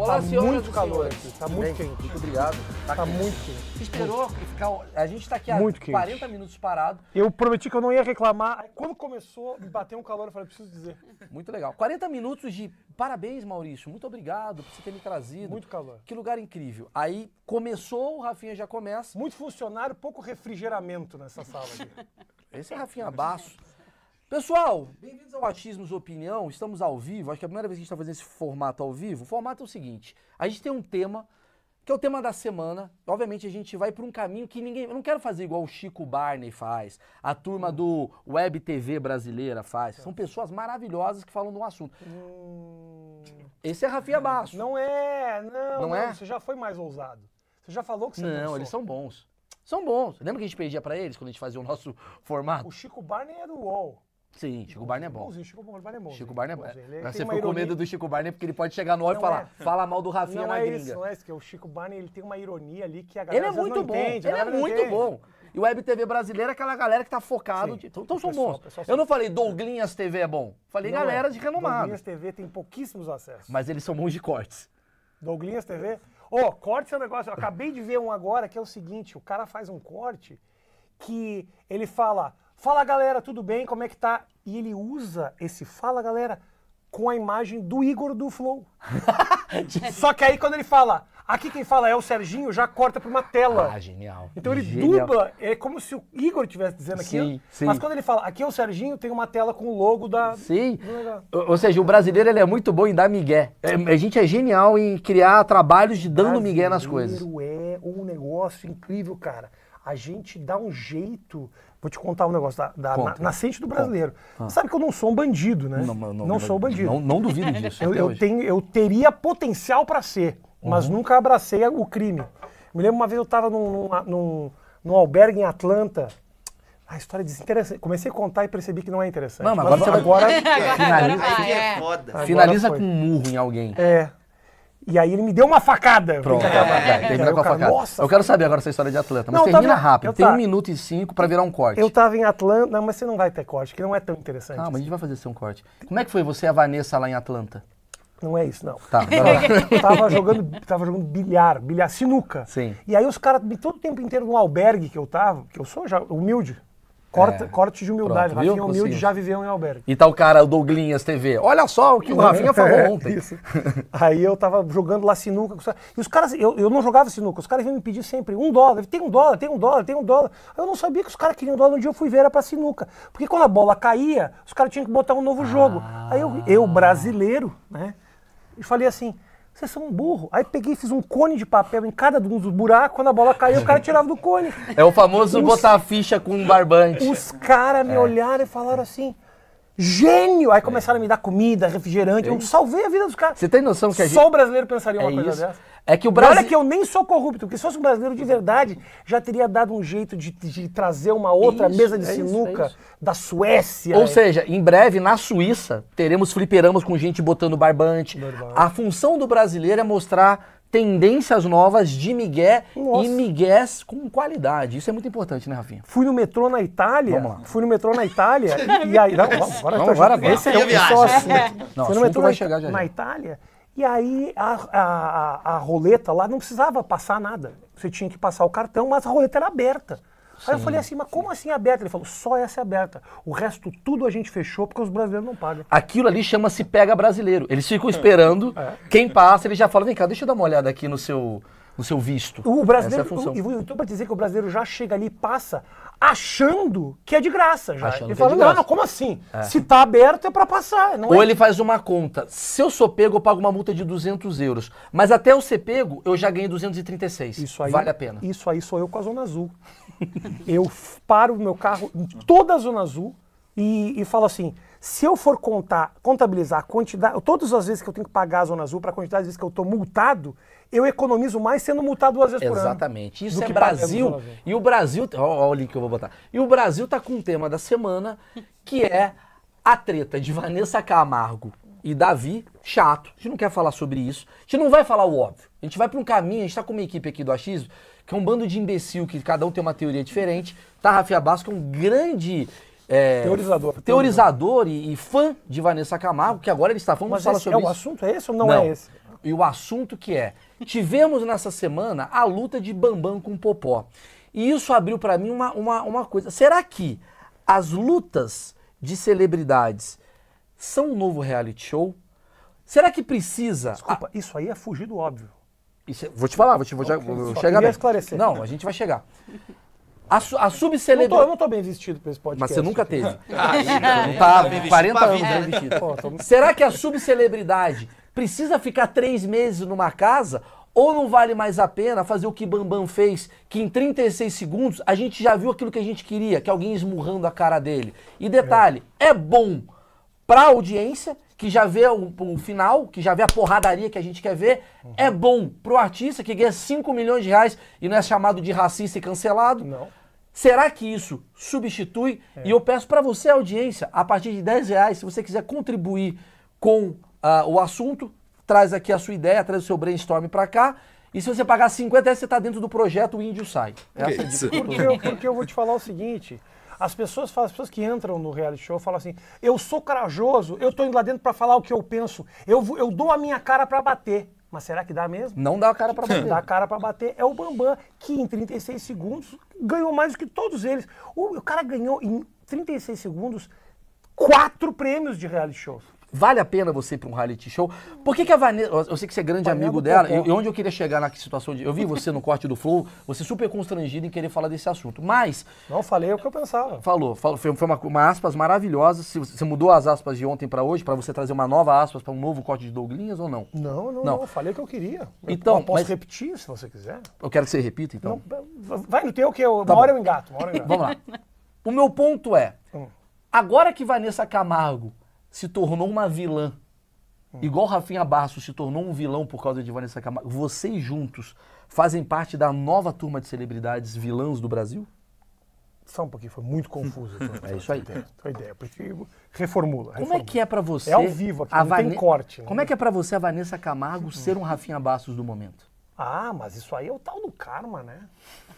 Olá, tá senhoras, muito calor aqui, tá Tudo muito bem? quente. Muito obrigado. Tá, tá muito quente. Esperou muito. ficar. A gente tá aqui há muito 40 quente. minutos parado. Eu prometi que eu não ia reclamar. Quando começou, me bateu um calor, eu falei, preciso dizer. Muito legal. 40 minutos de parabéns, Maurício. Muito obrigado por você ter me trazido. Muito calor. Que lugar incrível. Aí começou, o Rafinha já começa. Muito funcionário, pouco refrigeramento nessa sala aqui. Esse é Rafinha Baço. Pessoal, bem-vindos ao Achismos Opinião. Estamos ao vivo. Acho que é a primeira vez que a gente está fazendo esse formato ao vivo. O formato é o seguinte: a gente tem um tema que é o tema da semana. Obviamente a gente vai para um caminho que ninguém. Eu não quero fazer igual o Chico Barney faz, a turma do Web TV brasileira faz. São pessoas maravilhosas que falam de um assunto. Hum... Esse é Rafinha Basso. Não é, não, não, é. Você já foi mais ousado. Você já falou que você não. Não, eles são bons. São bons. Lembra que a gente pedia para eles quando a gente fazia o nosso formato? O Chico Barney era o UOL. Sim, Chico Barney é bom. É Chico Barney é bom. Chico Barney é bom. Você ficou com medo do Chico Barney porque ele pode chegar no hora e é. falar, é... fala mal do Rafinha não na é gringa. Isso, não é isso, que o Chico Barney ele tem uma ironia ali que a galera ele é muito não bom, entende. Ele é muito bom. E o Web TV brasileira é aquela galera que tá focado. De... Então, então são bons. eu não falei Douglinhas TV é bom. Falei é. galera de renomado. Douglinhas TV tem pouquíssimos acessos. Mas eles são bons de cortes. Douglinhas TV? Ô, corte seu negócio. Eu acabei de ver um agora que é o seguinte: o cara faz um corte que ele fala Fala galera, tudo bem? Como é que tá? E ele usa esse fala galera com a imagem do Igor do Flow. Só que aí quando ele fala, aqui quem fala é o Serginho, já corta para uma tela. Ah, genial. Então ele genial. dubla, é como se o Igor estivesse dizendo aqui. Sim, sim. Mas quando ele fala, aqui é o Serginho, tem uma tela com o logo da... Sim. Ou seja, o brasileiro ele é muito bom em dar migué. É, a gente é genial em criar trabalhos de dando migué nas coisas. O brasileiro é um negócio incrível, cara a gente dá um jeito. Vou te contar um negócio da, da na, nascente do brasileiro. Ah. Sabe que eu não sou um bandido, né? Não, não, não sou um bandido. Não, não duvido disso. eu, eu, tenho, eu teria potencial para ser, mas uhum. nunca abracei o crime. Me lembro uma vez eu estava num, num, num, num albergue em Atlanta, a história é desinteressante. Comecei a contar e percebi que não é interessante. Não, mas, mas agora, é, agora Finaliza com um murro em alguém. É. E aí ele me deu uma facada. Pronto, é, termina com a facada. Nossa, eu quero saber agora essa história de Atlanta, mas não, termina tava, rápido. Tem um minuto e cinco para virar um corte. Eu tava em Atlanta, não, mas você não vai ter corte, que não é tão interessante. Calma, mas a assim. gente vai fazer seu assim um corte. Como é que foi você e a Vanessa lá em Atlanta? Não é isso, não. Tá, eu tava jogando, tava jogando bilhar, bilhar sinuca. Sim. E aí os caras, todo o tempo inteiro no albergue que eu tava, que eu sou já humilde, Corta, é. Corte de humildade. Pronto, Rafinha humilde já viveu em albergue. E tá o cara, o Douglinhas TV. Olha só o que o é, Rafinha falou é, ontem. Isso. Aí eu tava jogando lá sinuca. E os caras, eu, eu não jogava sinuca, os caras vinham me pedir sempre um dólar. Tem um dólar, tem um dólar, tem um dólar. Eu não sabia que os caras queriam um dólar. Um dia eu fui ver, era pra sinuca. Porque quando a bola caía, os caras tinham que botar um novo ah. jogo. Aí eu, eu brasileiro, né? E falei assim, vocês são um burro. Aí peguei e fiz um cone de papel em cada um dos buracos. Quando a bola caiu, o cara tirava do cone. É o famoso os, botar a ficha com um barbante. Os caras me é. olharam e falaram assim: Gênio! Aí é. começaram a me dar comida, refrigerante. Eu é. salvei a vida dos caras. Você tem noção que a gente... Só o brasileiro pensaria é uma coisa isso. dessa? É que o Brasil... Olha que eu nem sou corrupto, porque se fosse um brasileiro de verdade, já teria dado um jeito de, de trazer uma outra isso, mesa de é sinuca isso, é da Suécia. Ou é... seja, em breve, na Suíça, teremos fliperamos com gente botando barbante. A função do brasileiro é mostrar tendências novas de Miguel Nossa. e Migués com qualidade. Isso é muito importante, né, Rafinha? Fui no metrô na Itália. Vamos lá. Fui no metrô na Itália e aí. Não, agora vamos, agora vai. Esse é o né? assunto. Fui no metrô vai na, chegar já na já. Itália e aí a, a, a, a roleta lá não precisava passar nada. Você tinha que passar o cartão, mas a roleta era aberta. Aí eu falei assim, mas como assim é aberta? Ele falou, só essa é aberta. O resto tudo a gente fechou porque os brasileiros não pagam. Aquilo ali chama-se pega brasileiro. Eles ficam é, esperando, é. quem passa, ele já fala vem cá, deixa eu dar uma olhada aqui no seu no seu visto. O brasileiro, Essa é então para dizer que o brasileiro já chega ali e passa achando que é de graça já. Achando ele é fala, é não, não, como assim? É. Se tá aberto é para passar. Ou é... ele faz uma conta, se eu sou pego eu pago uma multa de 200 euros, mas até eu ser pego eu já ganhei 236. Isso aí, vale a pena. Isso aí sou eu com a Zona Azul eu paro o meu carro em toda a Zona Azul e, e falo assim: se eu for contar, contabilizar a quantidade, todas as vezes que eu tenho que pagar a Zona Azul, para a quantidade de vezes que eu estou multado, eu economizo mais sendo multado duas vezes Exatamente. por ano. Exatamente. Isso é que Brasil. E o Brasil. Olha o link que eu vou botar. E o Brasil tá com um tema da semana que é a treta de Vanessa Camargo e Davi, chato. A gente não quer falar sobre isso. A gente não vai falar o óbvio. A gente vai para um caminho, a gente está com uma equipe aqui do Achismo que é um bando de imbecil que cada um tem uma teoria diferente. Tarrafia tá, Basco é um grande é, teorizador, teorizador e, e, fã de Vanessa Camargo, que agora ele está falando Mas fala sobre é, isso. O assunto é esse ou não, não, é esse? E o assunto que é, tivemos nessa semana a luta de Bambam com Popó. E isso abriu para mim uma, uma, uma coisa. Será que as lutas de celebridades são um novo reality show? Será que precisa... Desculpa, a... isso aí é fugir do óbvio. Isso, vou te falar, vou, te, vou, okay, já, chegar bem. esclarecer. Não, a gente vai chegar. A, a subcelebridade. Eu não estou bem vestido pra esse podcast. Mas você nunca teve. ah, não tá, é, tá 40 tá anos bem vestido. Pô, tô... Será que a subcelebridade precisa ficar três meses numa casa? Ou não vale mais a pena fazer o que Bambam fez, que em 36 segundos a gente já viu aquilo que a gente queria, que alguém esmurrando a cara dele. E detalhe, é, é bom para a audiência, que já vê o, o, final, que já vê a porradaria que a gente quer ver. É uhum. É bom pro artista que ganha 5 milhões de reais e não é chamado de racista e cancelado. Não. Será que isso substitui? É. E eu peço para você, audiência, a partir de 10 reais, se você quiser contribuir com uh, o assunto, traz aqui a sua ideia, traz o seu brainstorm para cá. E se você pagar 50 reais, você está dentro do projeto O Índio Sai. Essa é a porque, eu, porque eu vou te falar o seguinte, as pessoas falam, as pessoas que entram no reality show falam assim: eu sou corajoso, eu tô indo lá dentro para falar o que eu penso, eu, eu dou a minha cara para bater. Mas será que dá mesmo? Não dá a cara para bater. dá a cara para bater. É o Bambam, que em 36 segundos ganhou mais do que todos eles. O, o cara ganhou em 36 segundos quatro prêmios de reality shows. Vale a pena você ir para um reality show? Por que, que a Vanessa. Eu sei que você é grande amigo dela, e, onde eu queria chegar na situação de. Eu vi você no corte do Flow, você super constrangido em querer falar desse assunto. Mas. Não, falei o que eu pensava. Falou, falou foi, foi uma, uma, aspas maravilhosa. Você mudou as aspas de ontem para hoje, para você trazer uma nova aspas para um novo corte de Douglinhas ou não? Não, não, não. não falei o que eu queria. Então, eu posso mas... repetir se você quiser. Eu quero que você repita, então. Não, vai no teu, que eu, tá uma hora eu engato, uma hora eu engato. Vamos lá. O meu ponto é. Hum. Agora que Vanessa Camargo se tornou uma vilã. Hum. Igual Rafinha Barço se tornou um vilão por causa de Vanessa Camargo, vocês juntos fazem parte da nova turma de celebridades vilãs do Brasil? Só um pouquinho, foi muito confuso. é isso aí. Ideia, ideia, porque reformula, reformula. Como é que é para você. É ao vivo aqui, a não Vane... tem corte. Né? Como é que é para você a Vanessa Camargo hum. ser um Rafinha Bastos do momento? Ah, mas isso aí é o tal do karma, né?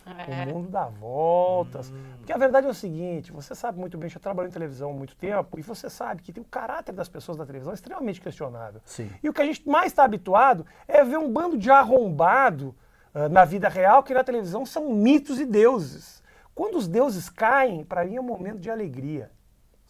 É. O mundo dá voltas. Hum. Porque a verdade é o seguinte, você sabe muito bem, já trabalhou em televisão há muito tempo, e você sabe que tem o caráter das pessoas da televisão extremamente questionável. Sim. E o que a gente mais está habituado é ver um bando de arrombado uh, na vida real, que na televisão são mitos e deuses. Quando os deuses caem, para mim é um momento de alegria.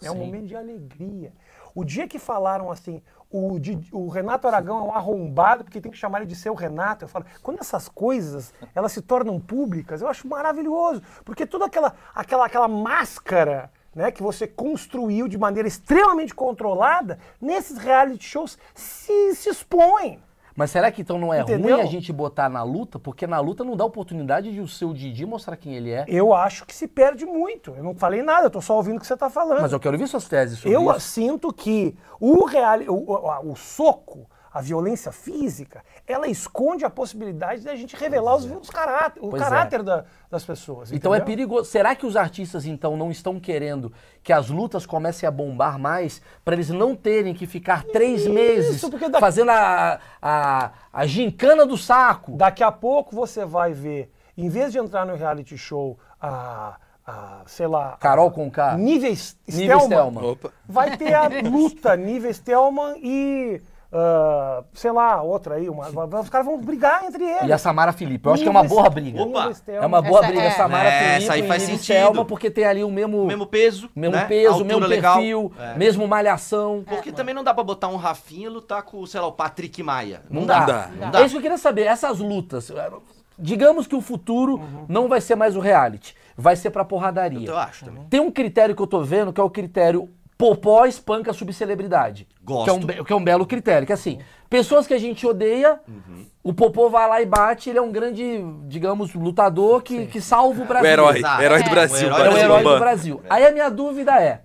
É Sim. um momento de alegria. O dia que falaram assim, o, o, Renato Aragão é um arrombado porque tem que chamar ele de seu Renato. Eu falo, quando essas coisas elas se tornam públicas, eu acho maravilhoso, porque toda aquela aquela aquela máscara, né, que você construiu de maneira extremamente controlada nesses reality shows se, se expõe. Mas será que então não é Entendeu? ruim a gente botar na luta? Porque na luta não dá oportunidade de o seu Didi mostrar quem ele é. Eu acho que se perde muito. Eu não falei nada, eu tô só ouvindo o que você tá falando. Mas eu quero ouvir suas teses sobre eu isso. Eu sinto que o, real, o, o, o soco a violência física, ela esconde a possibilidade da gente revelar os, é. os caráter, o pois é. caráter é. da, das pessoas. Então é entendeu? é perigoso. Será que os artistas, então, não estão querendo que as lutas comecem a bombar mais para eles não terem que ficar três Isso, meses daqui... fazendo a, a, a gincana do saco? Daqui a pouco você vai ver, em vez de entrar no reality show, a a, sei lá. Carol com K. Nível Stelman. Nível Stelman. Vai ter a luta nível Stelman e Uh, sei lá, outra aí, uma, uma, os caras vão brigar entre eles. E a Samara Felipe, eu acho que é uma boa briga. Opa. É uma boa essa briga, é. Samara é, Felipe essa aí faz sentido. Selma, porque tem ali o mesmo... O mesmo peso, mesmo né? peso, mesmo legal. perfil, é. mesmo malhação. É. Porque é. também não dá pra botar um Rafinha lutar com, sei lá, o Patrick Maia. Não, não, dá. Dá. não, dá. É isso que eu queria saber, essas lutas... Eh, digamos que o futuro uhum. não vai ser mais o reality, vai ser pra porradaria. Eu acho também. Tem um critério que eu tô vendo, que é o critério Popó espanca subcelebridade. Gosto. Que é, um, que é um belo critério. Que é assim, pessoas que a gente odeia, uhum. o Popó vai lá e bate, ele é um grande, digamos, lutador que, que salva o é. Brasil. O herói, herói do Brasil. É o herói, do Brasil. Aí a minha dúvida é,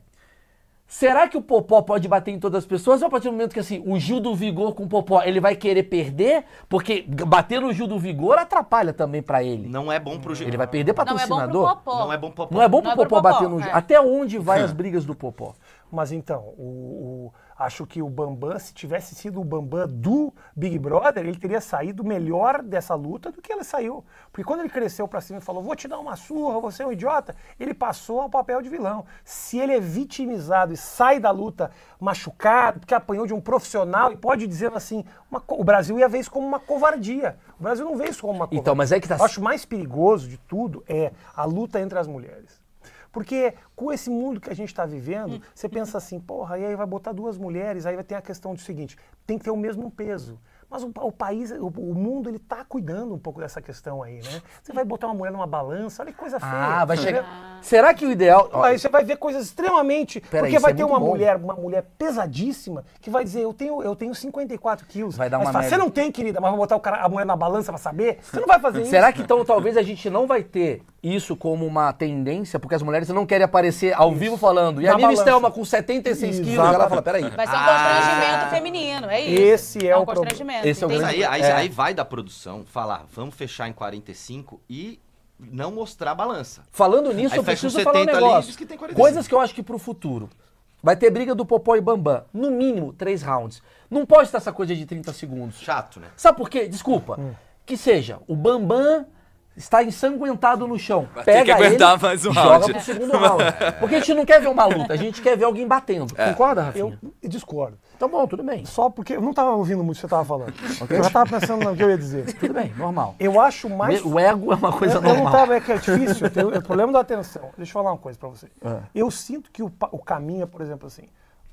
Será que o Popó pode bater em todas as pessoas? Ou a partir do momento que assim, o Gil do Vigor com o Popó, ele vai querer perder? Porque bater no Gil do Vigor atrapalha também para ele. Não é bom pro Gil. Ele vai perder é patrocinador. Não é bom pro Popó. Não é bom, Popó. Não é bom pro Popó, é bom pro Popó, Popó bater no Gil. É. Até onde vai as brigas do Popó? Mas então, o, o, acho que o Bambam, se tivesse sido o Bambam do Big Brother, ele teria saído melhor dessa luta do que ele saiu. Porque quando ele cresceu para cima e falou, vou te dar uma surra, você é um idiota, ele passou ao papel de vilão. Se ele é vitimizado e sai da luta machucado, porque apanhou de um profissional, e pode dizer assim, uma, o Brasil ia ver isso como uma covardia. O Brasil não vê isso como uma covardia. Então, mas é que tá... Eu acho mais perigoso de tudo é a luta entre as mulheres. Porque é, com esse mundo que a gente está vivendo, hum. você pensa assim, porra, e aí vai botar duas mulheres, aí vai ter a questão do seguinte, tem que ter o mesmo peso. Mas o, o país, o, o, mundo, ele tá cuidando um pouco dessa questão aí, né? Você vai botar uma mulher numa balança, olha que coisa ah, feia. Ah, vai chegar. Ah. Será que o ideal. Aí você vai ver coisas extremamente. Pera porque aí, vai é ter uma bom. mulher, uma mulher pesadíssima, que vai dizer, eu tenho, eu tenho 54 quilos. Vai dar uma. Você não tem, querida, mas vai botar cara, a mulher na balança para saber? Você não vai fazer isso. Será que então talvez a gente não vai ter isso como uma tendência, porque as mulheres não querem aparecer ao isso. vivo falando. E Na a Nini Stelma com 76 Exato. quilos, ela fala, peraí. Vai ser é um constrangimento ah, feminino, é isso. Esse é, é um o constrangimento. Esse é o grande... aí, aí, é. aí vai da produção falar, vamos fechar em 45 e não mostrar a balança. Falando nisso, aí eu preciso falar um negócio. Que Coisas que eu acho que pro futuro. Vai ter briga do Popó e Bambam. No mínimo, três rounds. Não pode estar essa coisa de 30 segundos. Chato, né? Sabe por quê? Desculpa. Hum. Que seja o Bambam está ensanguentado no chão. Vai pega ter que aguentar ele, mais um round. Joga pro segundo round. Porque a gente não quer ver uma luta, a gente quer ver alguém batendo. É. Concorda, Rafinha? Eu discordo. então bom, tudo bem. Só porque eu não estava ouvindo muito o que você estava falando. okay? Eu já estava pensando no que eu ia dizer. Tudo bem, normal. Eu acho mais... O ego é uma coisa eu, normal. Eu não tava, é que é difícil, tem o problema da atenção. Deixa eu falar uma coisa para você. É. Eu sinto que o, o caminho é, por exemplo, assim,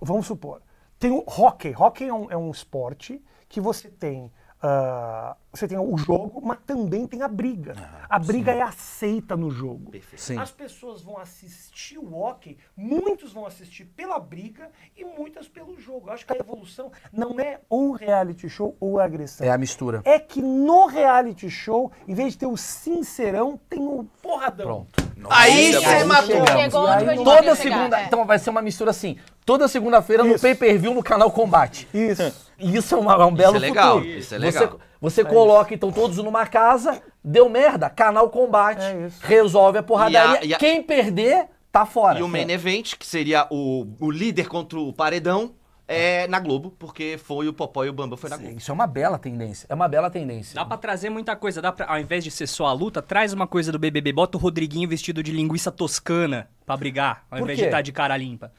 vamos supor, tem o hockey. Hockey é um, é um esporte que você tem ah, você tem o jogo, mas também tem a briga. Ah, a briga sim. é aceita no jogo. As pessoas vão assistir o hockey, muitos vão assistir pela briga e muitas pelo jogo. Eu acho que a evolução não é ou reality show ou agressão. É a mistura. É que no reality show, em vez de ter o sincerão, tem o porradão. Pronto. Nossa, aí você matou. toda segunda, então vai ser uma mistura assim. Toda segunda-feira no pay-per-view no canal Combate. Isso. Isso é, uma, é um belo isso é legal, futuro. Isso é legal. Você, você é coloca isso. então todos numa casa, deu merda, canal Combate, é resolve a porradaria. E a, e a... Quem perder tá fora. E o main event que seria o, o líder contra o paredão é, na Globo, porque foi o Popó e o Bamba foi na Globo. Isso é uma bela tendência. É uma bela tendência. Dá pra trazer muita coisa. Dá pra, ao invés de ser só a luta, traz uma coisa do BBB. Bota o Rodriguinho vestido de linguiça toscana pra brigar, ao invés de estar tá de cara limpa.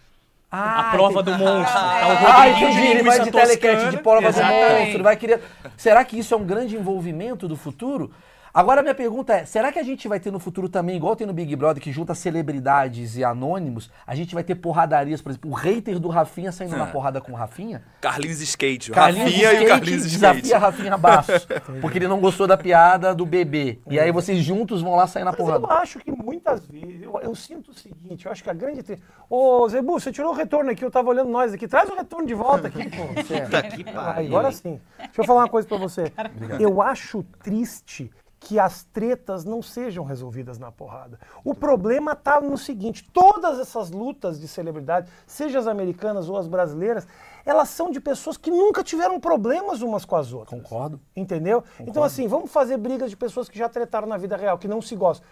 Ah, a prova do monstro. Ah, tá Rodriguinho ah, entendi. De Ele vai de toscana. de prova Exatamente. do monstro. Vai querer... Será que isso é um grande envolvimento do futuro? Agora minha pergunta é, será que a gente vai ter no futuro também, igual tem no Big Brother, que junta celebridades e anônimos, a gente vai ter porradarias, por exemplo, o hater do Rafinha saindo é. na ah. porrada com o Rafinha? Carlinhos Skate, Carlinhos Rafinha skate e o Carlinhos desafia Skate. Rafinha Baixo, porque ele não gostou da piada do bebê. E aí vocês juntos vão lá sair na Mas porrada. eu acho que muitas vezes, eu, eu, sinto o seguinte, eu acho que a grande... Te... Ô, Zebu, você tirou o retorno aqui, eu tava olhando nós aqui, traz o retorno de volta aqui, pô. Tá aqui, Agora sim. Deixa eu falar uma coisa pra você. Obrigado. Eu acho triste que as tretas não sejam resolvidas na porrada. O problema está no seguinte: todas essas lutas de celebridade, seja as americanas ou as brasileiras, elas são de pessoas que nunca tiveram problemas umas com as outras. Concordo. Entendeu? Então, Concordo. Então, assim, vamos fazer brigas de pessoas que já tretaram na vida real, que não se gostam.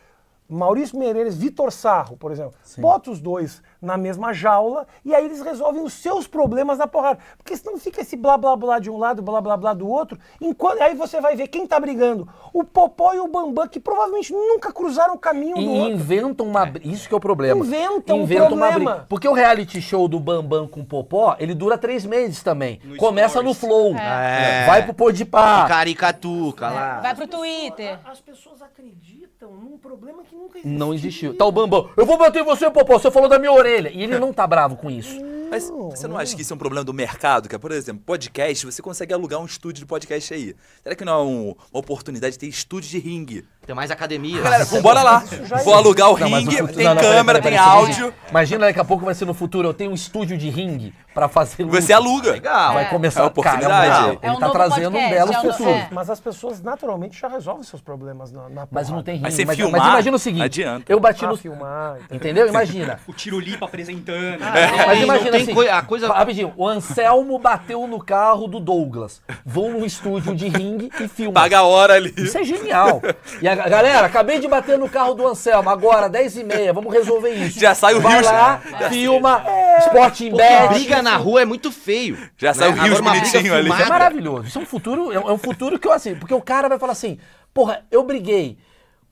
Maurício Meireles, Vitor Sarro, por exemplo. Sim. Bota os dois na mesma jaula e aí eles resolvem os seus problemas na porrada. Porque senão fica esse blá blá blá de um lado, blá blá blá do outro. Enquanto, aí você vai ver quem tá brigando. O Popó e o Bambam, que provavelmente nunca cruzaram o caminho e do outro. inventam uma. Isso que é o problema. Inventam, inventam um problema. uma briga. Porque o reality show do Bambam com o Popó, ele dura três meses também. No Começa no Flow. É. É. Vai pro Podpah. Caricatuca lá. Vai pro Twitter. as pessoas, as pessoas acreditam num então, problema que nunca existiu. Não existiu. Tá o Bambam, eu vou bater em você, Popó, você falou da minha orelha. E ele não tá bravo com isso. Mas você não acha que isso é um problema do mercado? Que, é, por exemplo, podcast, você consegue alugar um estúdio de podcast aí. Será que não é um, uma oportunidade de ter estúdio de ringue? Tem mais academia. Ah, galera, vambora lá. Vou alugar o não, ringue, futuro, tem não, não, câmera, tem áudio. Imagina, daqui a pouco vai ser no futuro, eu tenho um estúdio de ringue pra fazer luta. Você aluga. Legal. Vai é. começar é a oportunidade. Cara, é um, ele tá trazendo podcast, é um belo é Mas as pessoas naturalmente já resolvem seus problemas na, na Mas não tem ringue. Mas, filmar, mas imagina o seguinte. Adianta. Eu bati ah, no... Filmar, entendeu? Imagina. o Tirolipa apresentando. mas imagina assim, a coisa. Rapidinho, o Anselmo bateu no carro do Douglas. Vão num estúdio de ringue e filma. Paga a hora ali. Isso é genial. E a galera, acabei de bater no carro do Anselmo, agora, 10 e meia, vamos resolver isso. Já sai o Vai Rio. lá, já filma, é... Sporting Pô, Briga na rua é muito feio. Já né? sai o Rio bonitinho ali. Isso é maravilhoso. Isso é um futuro, é, é um futuro que eu assim, porque o cara vai falar assim, porra, eu briguei.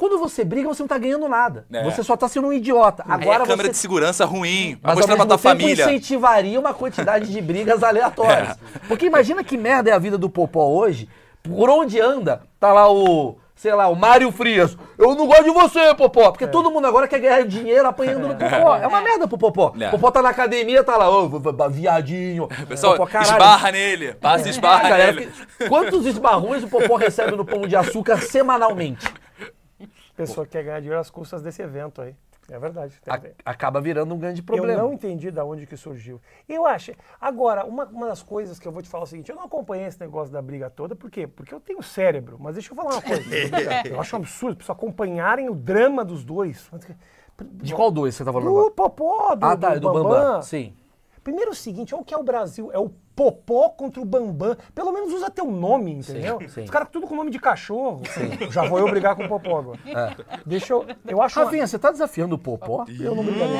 Quando você briga, você não tá ganhando nada. É. Você só tá sendo um idiota. Agora é câmera você... de segurança ruim, vai mostrar pra tua família. incentivaria uma quantidade de brigas aleatórias. É. Porque imagina que merda é a vida do Popó hoje. Por onde anda, tá lá o, sei lá, o Mário Frias. Eu não gosto de você, Popó. Porque é. todo mundo agora quer ganhar dinheiro apanhando no Popó. É uma merda pro Popó. É. Popó tá na academia, tá lá, ô, oh, viadinho. Pessoal, Popó, esbarra nele. Passa esbarra é, nele. Quantos esbarrões o Popó recebe no Pão de Açúcar semanalmente? pessoa que quer ganhar dinheiro às custas desse evento aí. É verdade. A, acaba virando um grande problema. Eu não entendi de onde que surgiu. Eu acho. Agora, uma, uma das coisas que eu vou te falar é o seguinte: eu não acompanhei esse negócio da briga toda, por quê? Porque eu tenho cérebro. Mas deixa eu falar uma coisa. É. eu acho um absurdo pessoas acompanharem o drama dos dois. De qual dois você tá falando? Do agora? Popó, do, ah, tá, do, é do Bambam. Bambam. Sim. Primeiro é o seguinte: olha o que é o Brasil. É o Popó contra o Bambam. Pelo menos usa teu nome, entendeu? Sim, sim. Os caras tudo com nome de cachorro. Sim. Já vou eu brigar com o Popó agora. É. Deixa eu. Eu acho. Rafinha, uma... você tá desafiando o Popó? Eu não brigaria.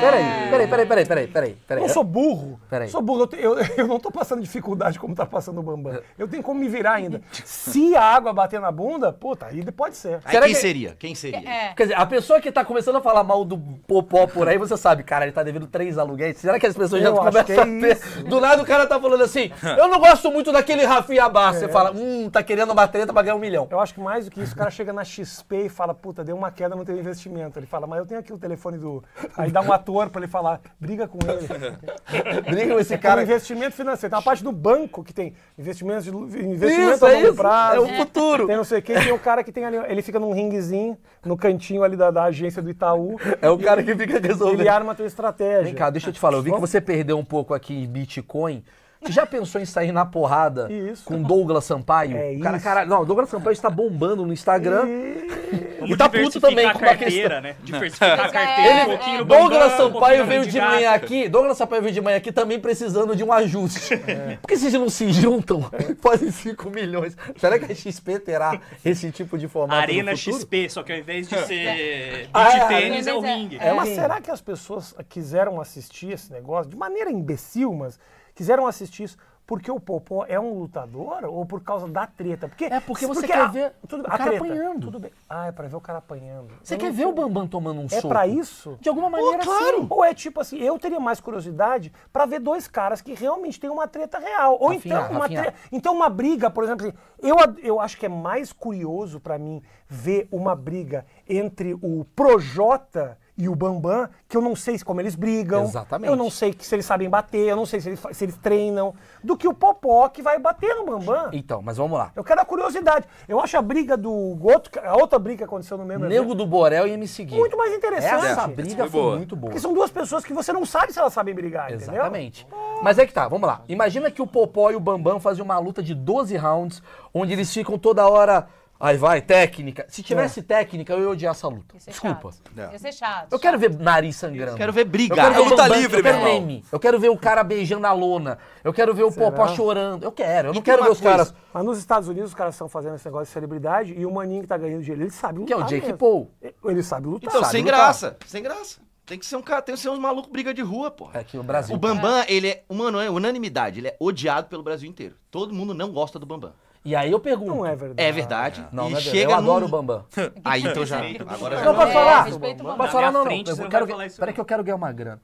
Peraí, peraí, peraí, peraí, peraí, peraí. peraí. Eu sou burro. Peraí. Sou burro. Eu, te... eu, eu, não tô passando dificuldade como tá passando o Bambam. É. Eu tenho como me virar ainda. Se a água bater na bunda, puta, aí pode ser. Aí Será quem que... seria? Quem seria? É. Quer dizer, a pessoa que tá começando a falar mal do Popó por aí, você sabe, cara, ele tá devendo três aluguéis. Será que as pessoas eu já começam a ter... É do lado o cara tá tá falando assim, eu não gosto muito daquele Rafinha Bar. É. Você fala, hum, tá querendo uma treta pra ganhar um milhão. Eu acho que mais do que isso, o cara chega na XP e fala, puta, deu uma queda no teu investimento. Ele fala, mas eu tenho aqui o telefone do. Aí dá um ator pra ele falar, briga com ele. briga com esse cara. É um investimento financeiro. Tem uma parte do banco que tem investimentos de, investimento isso, é a longo é prazo. É o futuro. Tem não sei quem, tem o um cara que tem ali. Ele fica num ringuezinho, no cantinho ali da, da agência do Itaú. É o cara ele, que fica resolvendo. Ele arma a tua estratégia. Vem cá, deixa eu te falar. Eu vi que você perdeu um pouco aqui em Bitcoin. Já pensou em sair na porrada isso. com Douglas Sampaio? É cara, isso. não, Douglas Sampaio está bombando no Instagram. E, e tá puto também com né? a questão. Né? Diversificar a carteira, um é. Douglas Sampaio, veio de manhã aqui, Douglas Sampaio veio de manhã aqui também precisando de um ajuste. É. Por que vocês não se juntam? Fazem 5 milhões. Será que a XP terá esse tipo de formato? Arena XP, só que ao invés de ser é. beach ah, é, tênis, é o é. ringue. Mas será que as pessoas quiseram assistir esse negócio de maneira imbecil, mas quiseram assistir? existe isso porque o Popó é um lutador ou por causa da treta? Porque, é porque você porque quer a, ver tudo, o cara treta, apanhando. Tudo bem. Ah, é pra ver o cara apanhando. Você eu quer ver o Bambam tomando um é soco? É pra isso? De alguma maneira, oh, claro. Sim. Ou é tipo assim, eu teria mais curiosidade para ver dois caras que realmente têm uma treta real. Ou então, uma treta, então uma briga, por exemplo, assim, eu, eu acho que é mais curioso para mim ver uma briga entre o Projota e o Bambam, que eu não sei como eles brigam. Exatamente. Eu não sei se eles sabem bater, eu não sei se eles, se eles treinam. Do que o Popó que vai bater no Bambam. Então, mas vamos lá. Eu quero a curiosidade. Eu acho a briga do Goto, é a outra briga que aconteceu no mesmo Nego do Borel e me seguir. Muito mais interessante. Essa briga foi, foi muito boa. Porque são duas pessoas que você não sabe se elas sabem brigar, Exatamente. Entendeu? Mas é que tá, vamos lá. Imagina que o Popó e o Bambam fazem uma luta de 12 rounds, onde eles ficam toda hora Aí vai, técnica. Se é. tivesse técnica, eu ia odiar essa luta. Isso é Desculpa. Chato. Ia ser é. chato. Eu quero ver nariz sangrando. Eu quero ver briga. Eu quero ver luta livre, eu quero meu meme. Irmão. Eu quero ver o cara beijando a lona. Eu quero ver o Será? Popó chorando. Eu quero. Eu não quero ver os caras. Mas nos Estados Unidos os caras estão fazendo esse negócio de celebridade e o maninho que tá ganhando dinheiro, ele sabe lutar. Que é o Jake mesmo. Paul. Ele sabe lutar. Então, sabe sem lutar. graça. Sem graça. Tem que ser um cara, tem que ser uns malucos briga de rua, porra. É aqui no Brasil. O Bambam, é. ele é, mano, é unanimidade. Ele é odiado pelo Brasil inteiro. Todo mundo não gosta do Bambam. E aí eu pergunto. Não é verdade. É verdade. Não, e é verdade. Eu num... adoro o Bambam. aí então já. Agora já. Não, posso é, falar? É, posso falar, não, não. Eu quero, peraí que eu quero ganhar uma grana.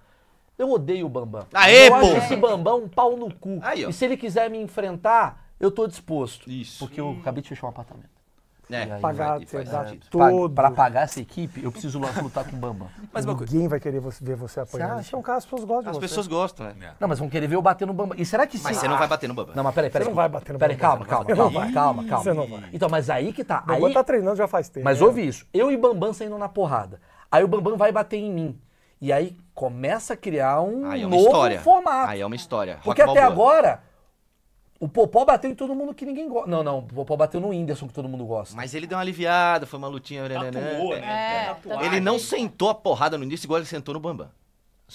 Eu odeio o Bambam. Aê, eu pô! acho esse Bambam um pau no cu. Aí, e se ele quiser me enfrentar, eu tô disposto. Isso. Porque eu acabei de fechar um apartamento. É, pagar, vai, todo. Para pagar essa equipe, eu preciso lutar com o Bamba. Mas Ninguém vai querer você, ver você apoiar Isso é um caso, as pessoas gostam As você. pessoas gostam, né? Não, mas vão querer ver eu bater no Bamba. E será que sim? Mas você não vai bater no Bamba. Não, mas peraí, peraí. Você não vai bater no Bamba. Peraí, calma, calma, calma, calma, calma. Você não vai. Então, mas aí que tá. O Bambam aí... tá treinando já faz tempo. Mas ouve isso. Eu e Bambam saindo na porrada. Aí o Bambam vai bater em mim. E aí começa a criar um aí é uma novo história. formato. Aí é uma história. Rock Porque até agora o Popó bateu em todo mundo que ninguém gosta. Não, não, o Popó bateu no Whindersson que todo mundo gosta. Mas ele deu uma aliviada, foi uma lutinha. Né, né, né. Tatuou, né? né? É, ele não sentou a porrada no início igual ele sentou no Bambam.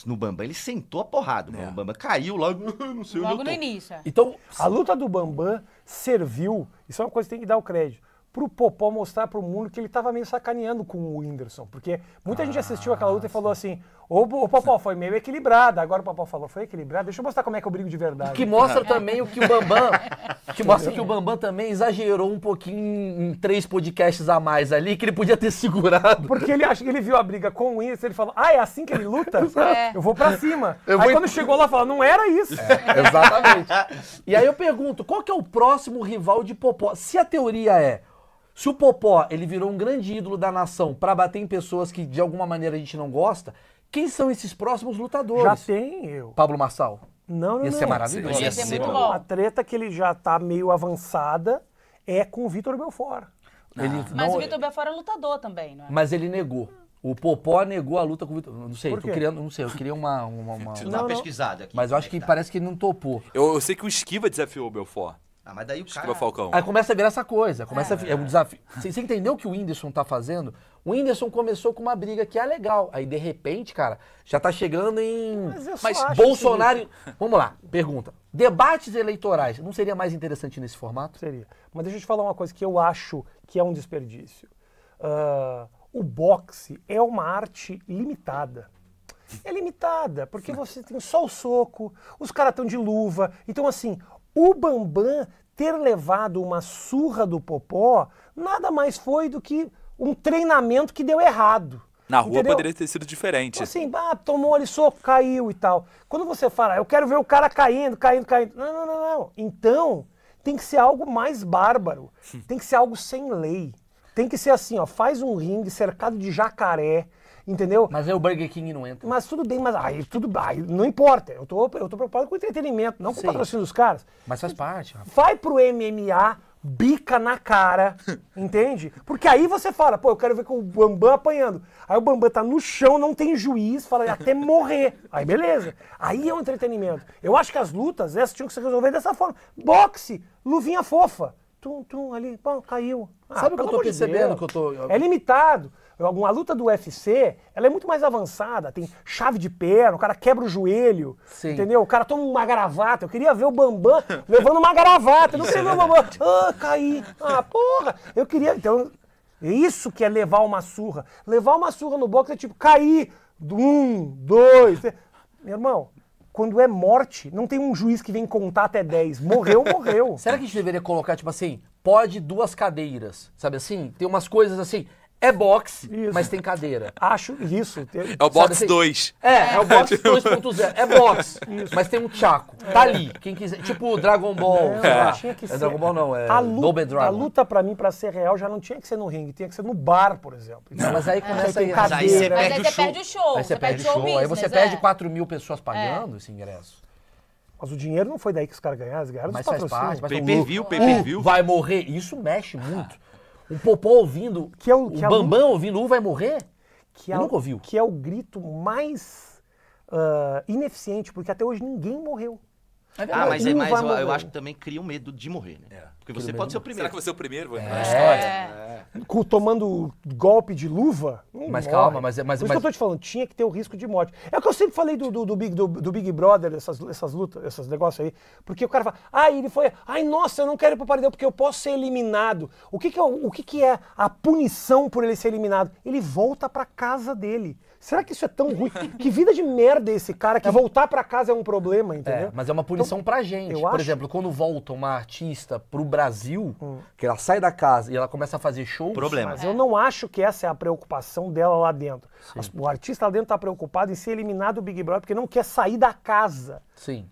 No Bambam ele sentou a porrada. É. O Bambam caiu logo, não sei logo no início. É. Então, a luta do Bambam serviu, isso é uma coisa que tem que dar o crédito, pro Popó mostrar pro mundo que ele tava meio sacaneando com o Whindersson. Porque muita ah, gente assistiu aquela ah, luta sim. e falou assim: o, o Popó foi meio equilibrado. Agora o Popó falou, foi equilibrado. Deixa eu mostrar como é que eu brigo de verdade. Que mostra é. também o que o Bambam. Que mostra que o Bambam também exagerou um pouquinho em três podcasts a mais ali, que ele podia ter segurado. Porque ele acha que ele viu a briga com o Whindersson, ele falou, ah, é assim que ele luta? É. Eu vou pra cima. Eu aí vou... quando chegou lá, falou, não era isso. É, exatamente. e aí eu pergunto, qual que é o próximo rival de Popó? Se a teoria é. Se o Popó ele virou um grande ídolo da nação para bater em pessoas que de alguma maneira a gente não gosta, quem são esses próximos lutadores? Já tem eu. Pablo Marçal. Não, não, Ia não. é maravilhoso. Ia ser muito bom. A treta que ele já tá meio avançada é com o Vitor Belfort. Ah. Ele mas não... o é- Vitor Belfort é lutador também, não é? Mas ele negou. O Popó negou a luta com o Vitor. Não sei, Por tô criando, não sei, eu queria uma. uma, uma... pesquisada aqui. Mas eu acho que, é tá? parece que ele não topou. Eu, eu, sei que o Esquiva desafiou o Belfort. Ah, mas daí o cara. Falcão. Aí começa a virar essa coisa. Começa é, a... é um desafio. Você, você entendeu o que o Whindersson tá fazendo? O Whindersson começou com uma briga que é legal. Aí, de repente, cara, já tá chegando em. Mas, mas Bolsonaro. Que... Vamos lá, pergunta. Debates eleitorais não seria mais interessante nesse formato? Seria. Mas deixa eu te falar uma coisa que eu acho que é um desperdício. Uh, o boxe é uma arte limitada. É limitada, porque você tem só o soco, os caras estão de luva. Então, assim, o Bambam ter levado uma surra do Popó nada mais foi do que um treinamento que deu errado. Na rua entendeu? poderia ter sido diferente. Assim, ah, tomou ali soco, caiu e tal. Quando você fala, ah, eu quero ver o cara caindo, caindo, caindo. Não, não, não, não. Então, tem que ser algo mais bárbaro. Hum. Tem que ser algo sem lei. Tem que ser assim, ó, faz um ringue cercado de jacaré, entendeu? Mas é o Burger King não entra. Mas tudo bem, mas aí tudo aí, não importa. Eu tô, eu tô preocupado com entretenimento, não com o patrocínio dos caras. Mas faz parte. Rapaz. Vai pro MMA, bica na cara, entende? Porque aí você fala, pô, eu quero ver com o Bambam apanhando. Aí o Bambam tá no chão, não tem juiz, fala é até morrer. Aí beleza. Aí é um entretenimento. Eu acho que as lutas, essas tinham que se resolver dessa forma. Boxe, luvinha fofa. Tum, tum, ali, pô, caiu. Ah, Sabe o que eu tô percebendo? Que eu tô... É limitado. Uma luta do UFC, ela é muito mais avançada, tem chave de perna, o cara quebra o joelho, Sim. entendeu? O cara toma uma gravata. Eu queria ver o Bambam levando uma gravata. Eu não sei o Bambam. Ah, caí. Ah, porra. Eu queria. Então, é isso que é levar uma surra. Levar uma surra no boxe é tipo, cair. Um, dois. Três. Meu irmão, quando é morte, não tem um juiz que vem contar até 10. Morreu, morreu. Será que a gente deveria colocar, tipo assim, pode duas cadeiras? Sabe assim? Tem umas coisas assim. É boxe, isso. mas tem cadeira. Acho isso. é o box 2. Assim? É, é o box 2.0. Tipo- é boxe, isso. mas tem um tchaco. Tá ali. Quem quiser. Tipo o Dragon Ball. Não, é. tinha que é ser. Dragon Ball não, é a luta, Dragon. A luta pra mim, pra ser real, já não tinha que ser no ringue. Tinha que ser no bar, por exemplo. Não, mas aí começa a Mas aí mas aí você perde o show. Aí você, você perde o show. Business, aí você perde 4 é. mil pessoas pagando é. esse ingresso. Mas o dinheiro não foi daí que os caras ganharam, eles ganharam mas dos patrocínios. Parte, pay per view, pay per view. Vai morrer. Isso mexe muito. O popó ouvindo. Que é o, que o é Bambam ouvindo U vai morrer? Que é, nunca ouviu. Que é o grito mais uh, ineficiente, porque até hoje ninguém morreu. É ah, mas, é, mas eu, eu, acho que também cria um medo de morrer, né? É. Porque você pode ser o primeiro. Será que você é o primeiro? Vou entrar é. na história. É. é. Tomando golpe de luva? Não mas morre. calma, mas, é- mas. Por isso mas... que eu tô te falando, tinha que ter o risco de morte. É o que eu sempre falei do, do, do Big, do, do, Big Brother, essas, essas lutas, esses negócios aí. Porque o cara fala, ai, ah, ele foi. Ai, nossa, eu não quero ir pro paredão porque eu posso ser eliminado. O que, que, é, o que, que é a punição por ele ser eliminado? Ele volta para casa dele. Será que isso é tão ruim? que vida de merda é esse cara que voltar para casa é um problema, entendeu? É, mas é uma punição então, pra gente. Por acho... exemplo, quando volta uma artista pro Brasil, hum. que ela sai da casa e ela começa a fazer shows. Problema. Mas eu não acho que essa é a preocupação dela lá dentro. O artista lá dentro está preocupado em ser eliminado do Big Brother porque não quer sair da casa. Sim.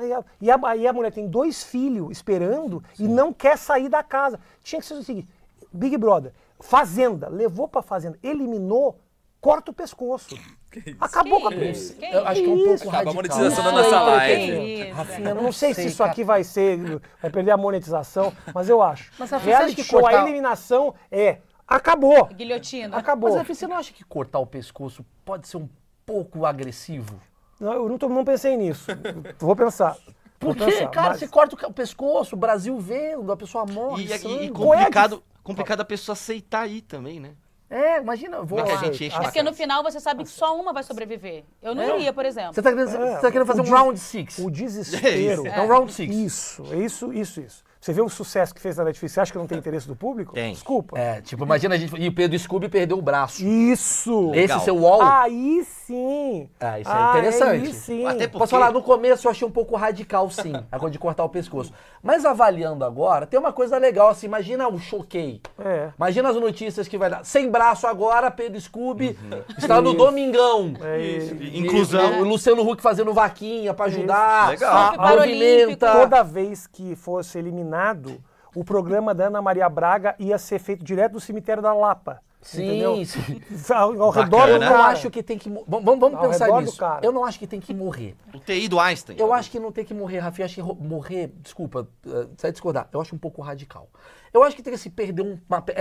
E a, é, e a, e a mulher tem dois filhos esperando Sim. e não quer sair da casa. Tinha que ser o seguinte: Big Brother, Fazenda, levou para Fazenda, eliminou corta o pescoço. Acabou com a Eu acho que é um pouco Acaba a monetização da nossa live. Rafinha, não sei se isso aqui vai ser, vai perder a monetização, mas eu acho. Mas a Reality show, cortar... a eliminação é acabou. Guilhotina. Acabou. Mas você não acha que cortar o pescoço pode ser um pouco agressivo? Não, eu não, tô, não pensei nisso. Vou pensar. Por quê? Cara, mas... você corta o pescoço, o Brasil vendo, a pessoa morre. E, e, e complicado, é complicado a pessoa aceitar aí também, né? É, imagina, vou Mas lá. Gente é porque no final você sabe que só uma vai sobreviver. Eu não é. iria, por exemplo. Você querendo, é, tá querendo é, tá fazer um round six. O é desespero. É, é. um round six. Isso, é isso, isso, isso. Você vê o sucesso que fez na Netflix, você acha que não tem interesse do público? Tem. Desculpa. É, tipo, imagina a gente. E o Pedro Scooby perdeu o braço. Isso! Esse é seu wall. Aí sim. Ah, isso é ah, é interessante. É sim. Até porque... Posso falar, no começo eu achei um pouco radical, sim, a coisa de cortar o pescoço. Mas avaliando agora, tem uma coisa legal, assim, imagina o choquei. É. Imagina as notícias que vai dar. Sem braço agora, Pedro Scooby uhum. está no isso. Domingão. É isso. Inclusão. Luciano Huck fazendo vaquinha para ajudar. Isso. Legal. A, a Toda vez que fosse eliminado, o programa da Ana Maria Braga ia ser feito direto do cemitério da Lapa. Sim, entendeu? sim. Ao redor Bacana. do cara. acho que tem que Vamos, vamos pensar nisso. Eu não acho que tem que morrer. O TI do Einstein. Eu né? acho que não tem que morrer, Rafi. Acho que morrer, desculpa, uh, eh, sai discordar. Eu acho um pouco radical. Eu acho que tem que se perder é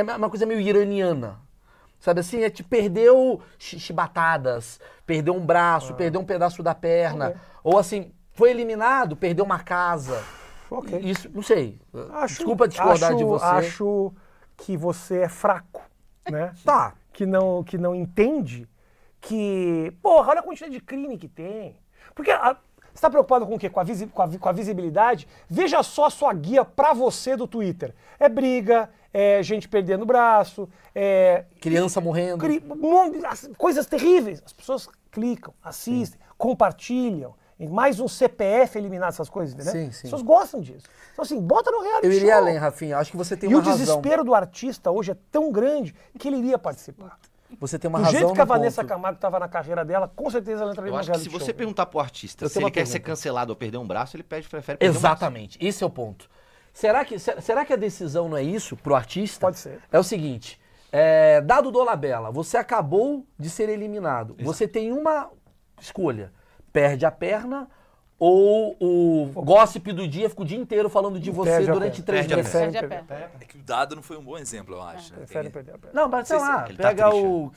uma. É uma coisa meio iraniana. Sabe assim? É te perdeu chibatadas, perdeu um braço, ah. perdeu um pedaço da perna. Okay. Ou assim, foi eliminado, perdeu uma casa. Okay. Isso, não sei. Acho, Desculpa discordar acho, de você. Acho que você é fraco né? Tá, que não, que não entende que, porra, olha a quantidade de crime que tem. Porque a, você está preocupado com o quê? Com a, visi, com, a, com a, visibilidade? Veja só a sua guia para você do Twitter. É briga, é gente perdendo o braço, é. Criança morrendo. Cri, coisas terríveis. As pessoas clicam, assistem, Sim. compartilham mais um CPF eliminar essas coisas, entendeu? Sim, sim. As pessoas gostam disso. Então, assim, bota no reality Eu iria show. além, Rafinha. Acho que você tem e uma razão. E o desespero do artista hoje é tão grande que ele iria participar. Você tem uma do razão. Do jeito que a Vanessa ponto. Camargo estava na carreira dela, com certeza ela entraria no reality show. Se você show, perguntar pro artista se ele quer ser cancelado ou perder um braço, ele pede, prefere perder Exatamente. Um Esse é o ponto. Será que, será que a decisão não é isso pro artista? Pode ser. É o seguinte. É, dado Dolabella, você acabou de ser eliminado. Exato. Você tem uma escolha perde a perna ou o gossip do dia fica o dia inteiro falando de você perde durante três perde meses. a perna. É que o dado não foi um bom exemplo, eu acho. É. Né? Prefere perder a perna. Não, mas sei tá lá, pega tá o...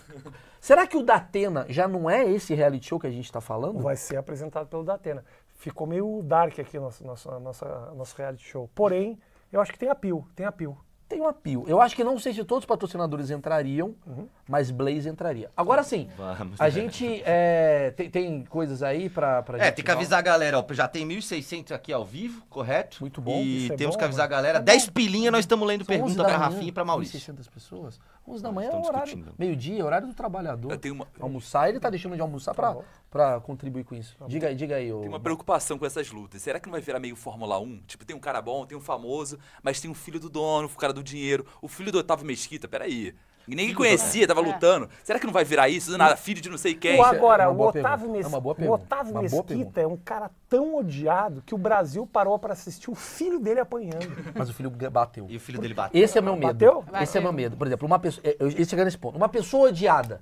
Será que o Datena já não é esse reality show que a gente está falando? Vai ser apresentado pelo Datena. Ficou meio dark aqui o nosso, nosso, nosso, nosso reality show. Porém, eu acho que tem apio, tem apio tem um apio. Eu acho que não sei se todos os patrocinadores entrariam, uhum. mas Blaze entraria. Agora sim, Vamos, a gente é, tem, tem, coisas aí pra, pra é, gente. É, tem que avisar a galera, ó, já tem 1.600 aqui ao vivo, correto? Muito bom. E é temos bom, que avisar mano. Né? a galera. 10 tá pilinhas nós estamos lendo perguntas pergunta pra Rafinha e pra Maurício. 1.600 pessoas? 11 da manhã é o horário, meio-dia, horário do trabalhador. Uma... Almoçar, ele está deixando de almoçar para tá contribuir com isso. Tá diga aí, diga aí. Ô... Tem uma preocupação com essas lutas. Será que não vai virar meio Fórmula 1? Tipo, tem um cara bom, tem um famoso, mas tem um filho do dono, o cara do dinheiro, o filho do Otávio Mesquita, peraí. aí Ninguém conhecia, tava é. lutando. Será que não vai virar isso? Nada, filho de não sei quem. O agora, é o Otávio, Mes... é o Otávio Mesquita é um cara tão odiado que o Brasil parou para assistir o filho dele apanhando. Mas o filho bateu. E o filho dele bateu. Esse é meu medo. Bateu? Esse bateu. é meu medo. Por exemplo, uma pessoa. É, eu chegar nesse é ponto. Uma pessoa odiada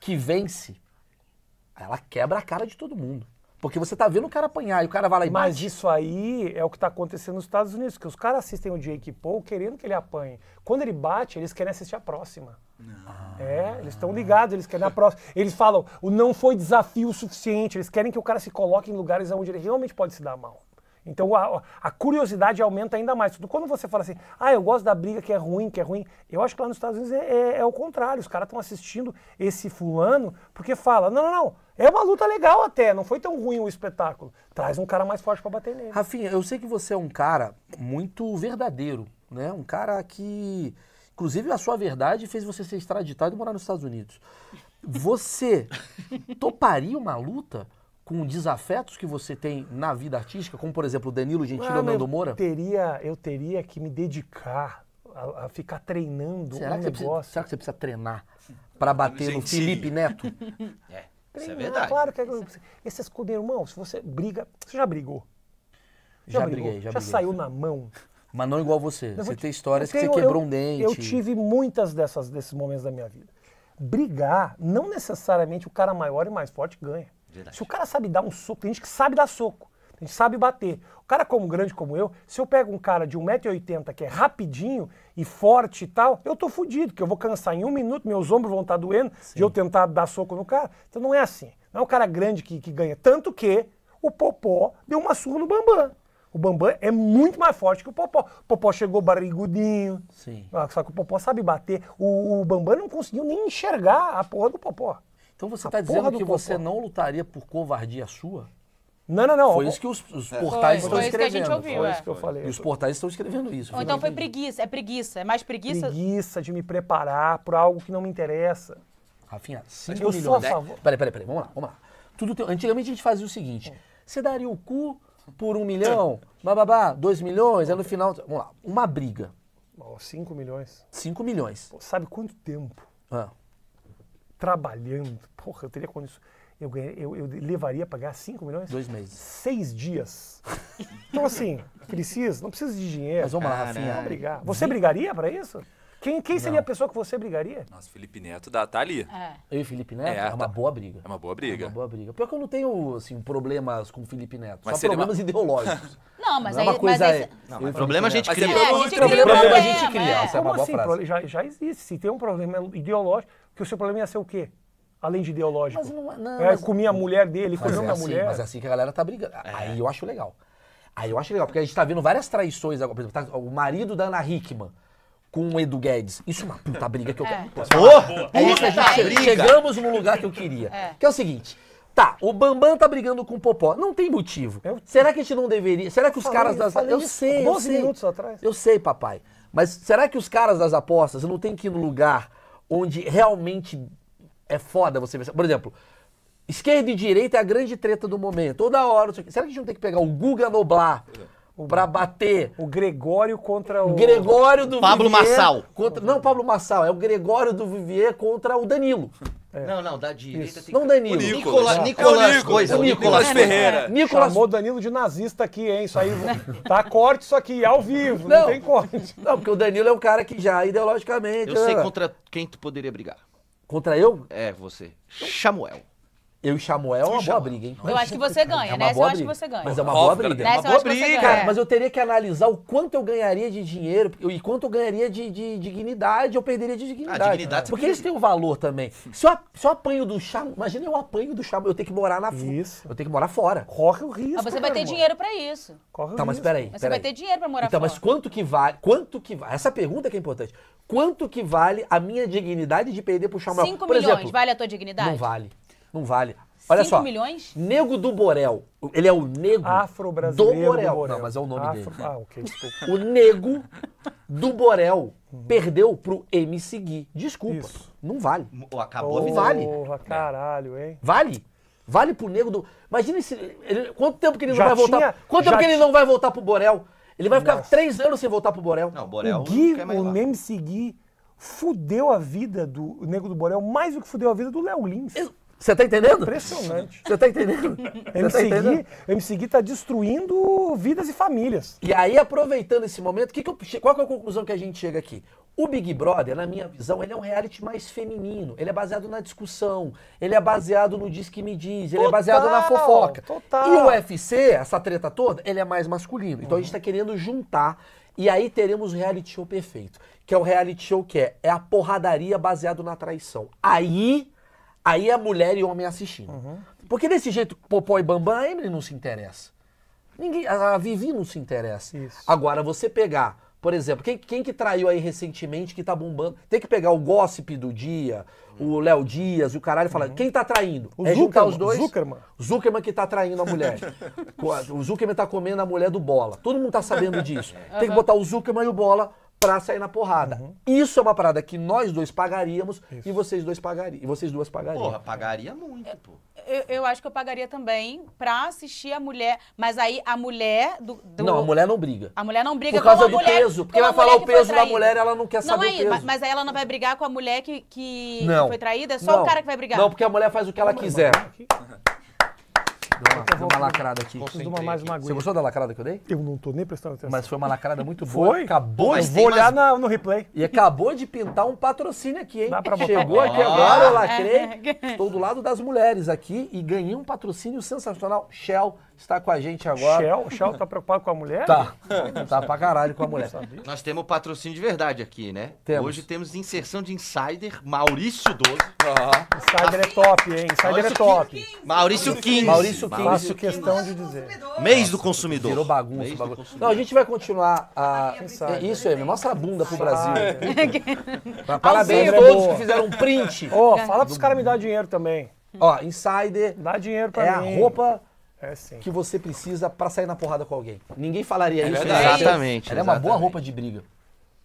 que vence, ela quebra a cara de todo mundo. Porque você tá vendo o cara apanhar e o cara vai lá e Mas bate. isso aí é o que tá acontecendo nos Estados Unidos, que os caras assistem o Jake Paul querendo que ele apanhe. Quando ele bate, eles querem assistir a próxima. Ah. É, eles estão ligados, eles querem a próxima. Eles falam, o não foi desafio suficiente, eles querem que o cara se coloque em lugares onde ele realmente pode se dar mal. Então a, a, curiosidade aumenta ainda mais. Quando você fala assim, ah, eu gosto da briga que é ruim, que é ruim, eu acho que lá nos Estados Unidos é, é, é o contrário. Os caras estão assistindo esse fulano porque fala, não, não, não, é uma luta legal até, não foi tão ruim o espetáculo. Traz um cara mais forte para bater nele. Rafinha, eu sei que você é um cara muito verdadeiro, né? Um cara que, inclusive, a sua verdade fez você ser extraditado e morar nos Estados Unidos. Você toparia uma luta? com desafetos que você tem na vida artística, como por exemplo o Danilo Gentili ah, ou Nando Moura? Eu teria, eu teria que me dedicar a, a ficar treinando será um que negócio. Precisa, será que você precisa treinar para bater no, Felipe Neto? É, é, treinar, isso é verdade. Claro que é, esses codeiros, irmão, se você briga, você já brigou. Já, já briguei, brigou, já, já saiu na mão. Mas não igual você. você te, tem histórias tenho, que você quebrou eu, um dente. Eu tive muitas dessas, desses momentos da minha vida. Brigar, não necessariamente o cara maior e mais forte ganha. Verdade. Se o cara sabe dar um soco, tem gente que sabe dar soco, tem gente que sabe bater. O cara como grande como eu, se eu pego um cara de 1,80m que é rapidinho e forte e tal, eu tô fudido, que eu vou cansar em um minuto, meus ombros vão estar tá doendo Sim. de eu tentar dar soco no cara. Então não é assim. Não é um cara grande que, que ganha. Tanto que o Popó deu uma surra no Bambam. O Bambam é muito mais forte que o Popó. O Popó chegou barrigudinho. Sim. Ah, só que o Popó sabe bater. O, o Bambam não conseguiu nem enxergar a porra do Popó. Então você está dizendo que você não lutaria por covardia sua? Não, não, não. Foi isso que os, os é. portais foi, estão foi escrevendo. Foi isso que a gente ouviu. Foi é. isso que eu falei. E os portais estão escrevendo isso. Ou então foi preguiça. É preguiça. É mais preguiça. Preguiça de me preparar para algo que não me interessa. Rafinha, 5 milhões. Eu sou a favor. Peraí, peraí, peraí. Vamos lá, vamos lá. Tudo teu... Antigamente a gente fazia o seguinte. Você daria o cu por um milhão, bababá, dois milhões, aí no final... Vamos lá. Uma briga. 5 milhões. 5 milhões. Pô, sabe quanto tempo? Ah trabalhando. Porra, eu teria condições. Eu, eu, eu, levaria a pagar 5 milhões? Dois meses. Seis dias. então, assim, precisa, não precisa de dinheiro. Mas vamos lá, Rafinha. Vamos brigar. Você brigaria para isso? Quem, quem seria a pessoa que você brigaria? Nossa, Felipe Neto dá, tá ali. É. Eu e Felipe Neto? É, é uma tá... boa briga. É uma boa briga. É uma boa briga. Pior que eu não tenho, assim, problemas com o Felipe Neto. Mas só problemas uma... ideológicos. Não, mas não É uma coisa... Mas aí, não, mas problema a gente cria. É, a gente cria. Problema a gente cria. Essa é uma boa assim? frase. Já, já existe. Se tem um problema ideológico que o seu problema ia ser o quê? Além de ideológico. Mas não, é- não, é, mas... Comia a mulher dele, comia é a assim, mulher. Mas é assim que a galera tá brigando. É. Aí eu acho legal. Aí eu acho legal, porque a gente tá vendo várias traições agora. Por exemplo, tá, o marido da Ana Hickman com o Edu Guedes. Isso é uma puta briga que eu é. quero. É. é isso, a gente briga. chegamos no lugar que eu queria. É. Que é o seguinte. Tá, o Bambam tá brigando com o Popó. Não tem motivo. Eu... Será que a gente não deveria. Será que os falei, caras das. Eu, eu sei, eu sei. minutos atrás. Eu sei, papai. Mas será que os caras das apostas não tem que ir no lugar onde realmente é foda você ver, Por exemplo, esquerda e direita é a grande treta do momento. Toda hora. Será que a gente não tem que pegar o Guga Noblar? O, pra bater. O Gregório contra o. Gregório do Pablo Vivier Massal. Contra, não, Pablo Massal, é o Gregório do Vivier contra o Danilo. É. Não, não, da direita Isso. tem Não, Danilo. É o Nicolas, ah, Nicolas, Nicolas, coisa, o Nicolas, Ferreira. Nicolas... Chamou Danilo de nazista aqui, hein? Isso aí, tá corte isso aqui, ao vivo, não, não tem corte. Não, porque o Danilo é um cara que já, ideologicamente... Eu sei né? contra quem tu poderia brigar. Contra eu? É, você. Chamuel. Eu e Samuel é uma boa briga, hein? Eu acho que você ganha, é né? Eu acho que você ganha. Mas é uma boa briga. É uma boa briga. Mas eu teria que analisar o quanto eu ganharia de dinheiro e quanto eu ganharia de, de dignidade, eu perderia de dignidade. Ah, dignidade Porque eles têm um valor também. Se eu, se eu apanho do Samuel, imagina eu apanho do Samuel, eu tenho que morar na Isso. Eu tenho que morar fora. Corre o risco. Mas ah, você né, vai ter dinheiro para isso. Corre o tá, mas peraí. Mas você vai ter dinheiro para morar então, fora. Então, mas quanto que vale? Quanto que vale? Essa pergunta que é importante. Quanto que vale a minha dignidade de perder pro Samuel? 5 milhões, vale a tua dignidade? Não vale. Não vale. Olha só. milhões? Nego do Borel. Ele é o nego afro do, Borel. Não, mas é o nome Afro... dele. Ah, ok, desculpa. O nego do Borel uhum. perdeu pro MC Gui. Desculpa. Isso. Não vale. Acabou Porra, Vale. caralho, hein? Vale? Vale pro nego do. Imagina esse. Ele... Quanto tempo que ele não já vai tinha... voltar. Quanto já tempo que ele não vai voltar pro Borel? Ele vai ficar Nossa. três anos sem voltar pro Borel. Não, Borel. O Gui, o MC Gui, fudeu a vida do Nego do Borel mais do que fudeu a vida do Léo Lins. Eu... Você tá entendendo? Impressionante. Você tá entendendo? MCG, tá MCG tá destruindo vidas e famílias. E aí, aproveitando esse momento, que que eu, qual que é a conclusão que a gente chega aqui? O Big Brother, na minha visão, ele é um reality mais feminino. Ele é baseado na discussão, ele é baseado no diz que me diz, ele é total, é baseado na fofoca. Total. E o UFC, essa treta toda, ele é mais masculino. Então uhum. a gente tá querendo juntar e aí teremos o reality show perfeito, que é o reality show que é, é a porradaria baseado na traição. Aí Aí a mulher e o homem assistindo. Uhum. Porque desse jeito, Popó e Bambam, a Emily não se interessa. Ninguém, a Vivi não se interessa. Isso. Agora, você pegar, por exemplo, quem, quem que traiu aí recentemente que tá bombando? Tem que pegar o gossip do dia, o Léo Dias, o caralho, falando uhum. quem tá traindo? O é Zuckerman, os dois? Zuckerman. Zuckerman que tá traindo a mulher. o Zuckerman tá comendo a mulher do Bola. Todo mundo tá sabendo disso. Tem que botar o Zuckerman e o Bola pra sair na porrada. Uhum. Isso é uma parada que nós dois pagaríamos Isso. e vocês dois pagariam. E vocês duas pagariam. Porra, pagaria muito, pô. Eu, eu, acho que eu pagaria também pra assistir a mulher. Mas aí a mulher do. do... Não, a mulher não briga. A mulher não briga Por causa do mulher, peso. Porque vai falar o peso da mulher, ela não quer não saber é, o peso. Mas, mas aí ela não vai brigar com a mulher que, que, não. foi traída, é só não. o cara que vai brigar. Não, porque a mulher faz o que ela quiser. Dá uma, uma né? lacrada aqui. uma mais uma Você gostou da lacrada que eu dei? Eu não tô nem prestando atenção. Mas foi uma lacrada muito boa. Foi? Acabou Pô, de... Vou olhar mais... na, no replay. E acabou de pintar um patrocínio aqui, hein? Dá pra botar. Chegou aqui agora, eu é. lacrei. Estou do lado das mulheres aqui e ganhei um patrocínio sensacional. Shell, está com a gente agora. Shell, Shell tá preocupado com a mulher? Tá. tá pra caralho com a mulher. Nós temos patrocínio de verdade aqui, né? Temos. Hoje temos inserção de insider Maurício 12. Uhum. Insider é top, hein? Insider é top. Maurício 15. Maurício 15. Maurício, questão de dizer. Mês do consumidor. Virou bagunça. Mês bagunça. Não, a gente vai continuar a. Insider. Isso, Emi, mostra a bunda pro Brasil. Parabéns a todos que fizeram um print. Ó, oh, fala pros caras me dar dinheiro também. Ó, insider. Dá dinheiro pra é mim. É a roupa é sim. que você precisa para sair na porrada com alguém. Ninguém falaria é isso. Exatamente. Né? exatamente. Ela é uma boa roupa de briga.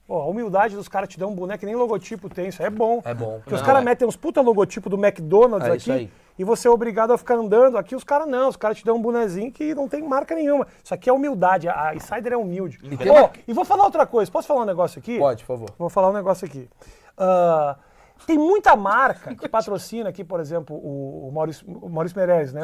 Pô, a humildade dos caras te dão um boneco, nem logotipo tem, isso é bom. É bom. Porque não, os caras é. metem uns puta logotipo do McDonald's é aqui e você é obrigado a ficar andando. Aqui os caras não, os caras te dão um bonezinho que não tem marca nenhuma. Isso aqui é humildade, a Insider é humilde. E, oh, uma... e vou falar outra coisa, posso falar um negócio aqui? Pode, por favor. Vou falar um negócio aqui. Uh, tem muita marca que patrocina aqui, por exemplo, o Maurício, o Maurício Meirelles, né?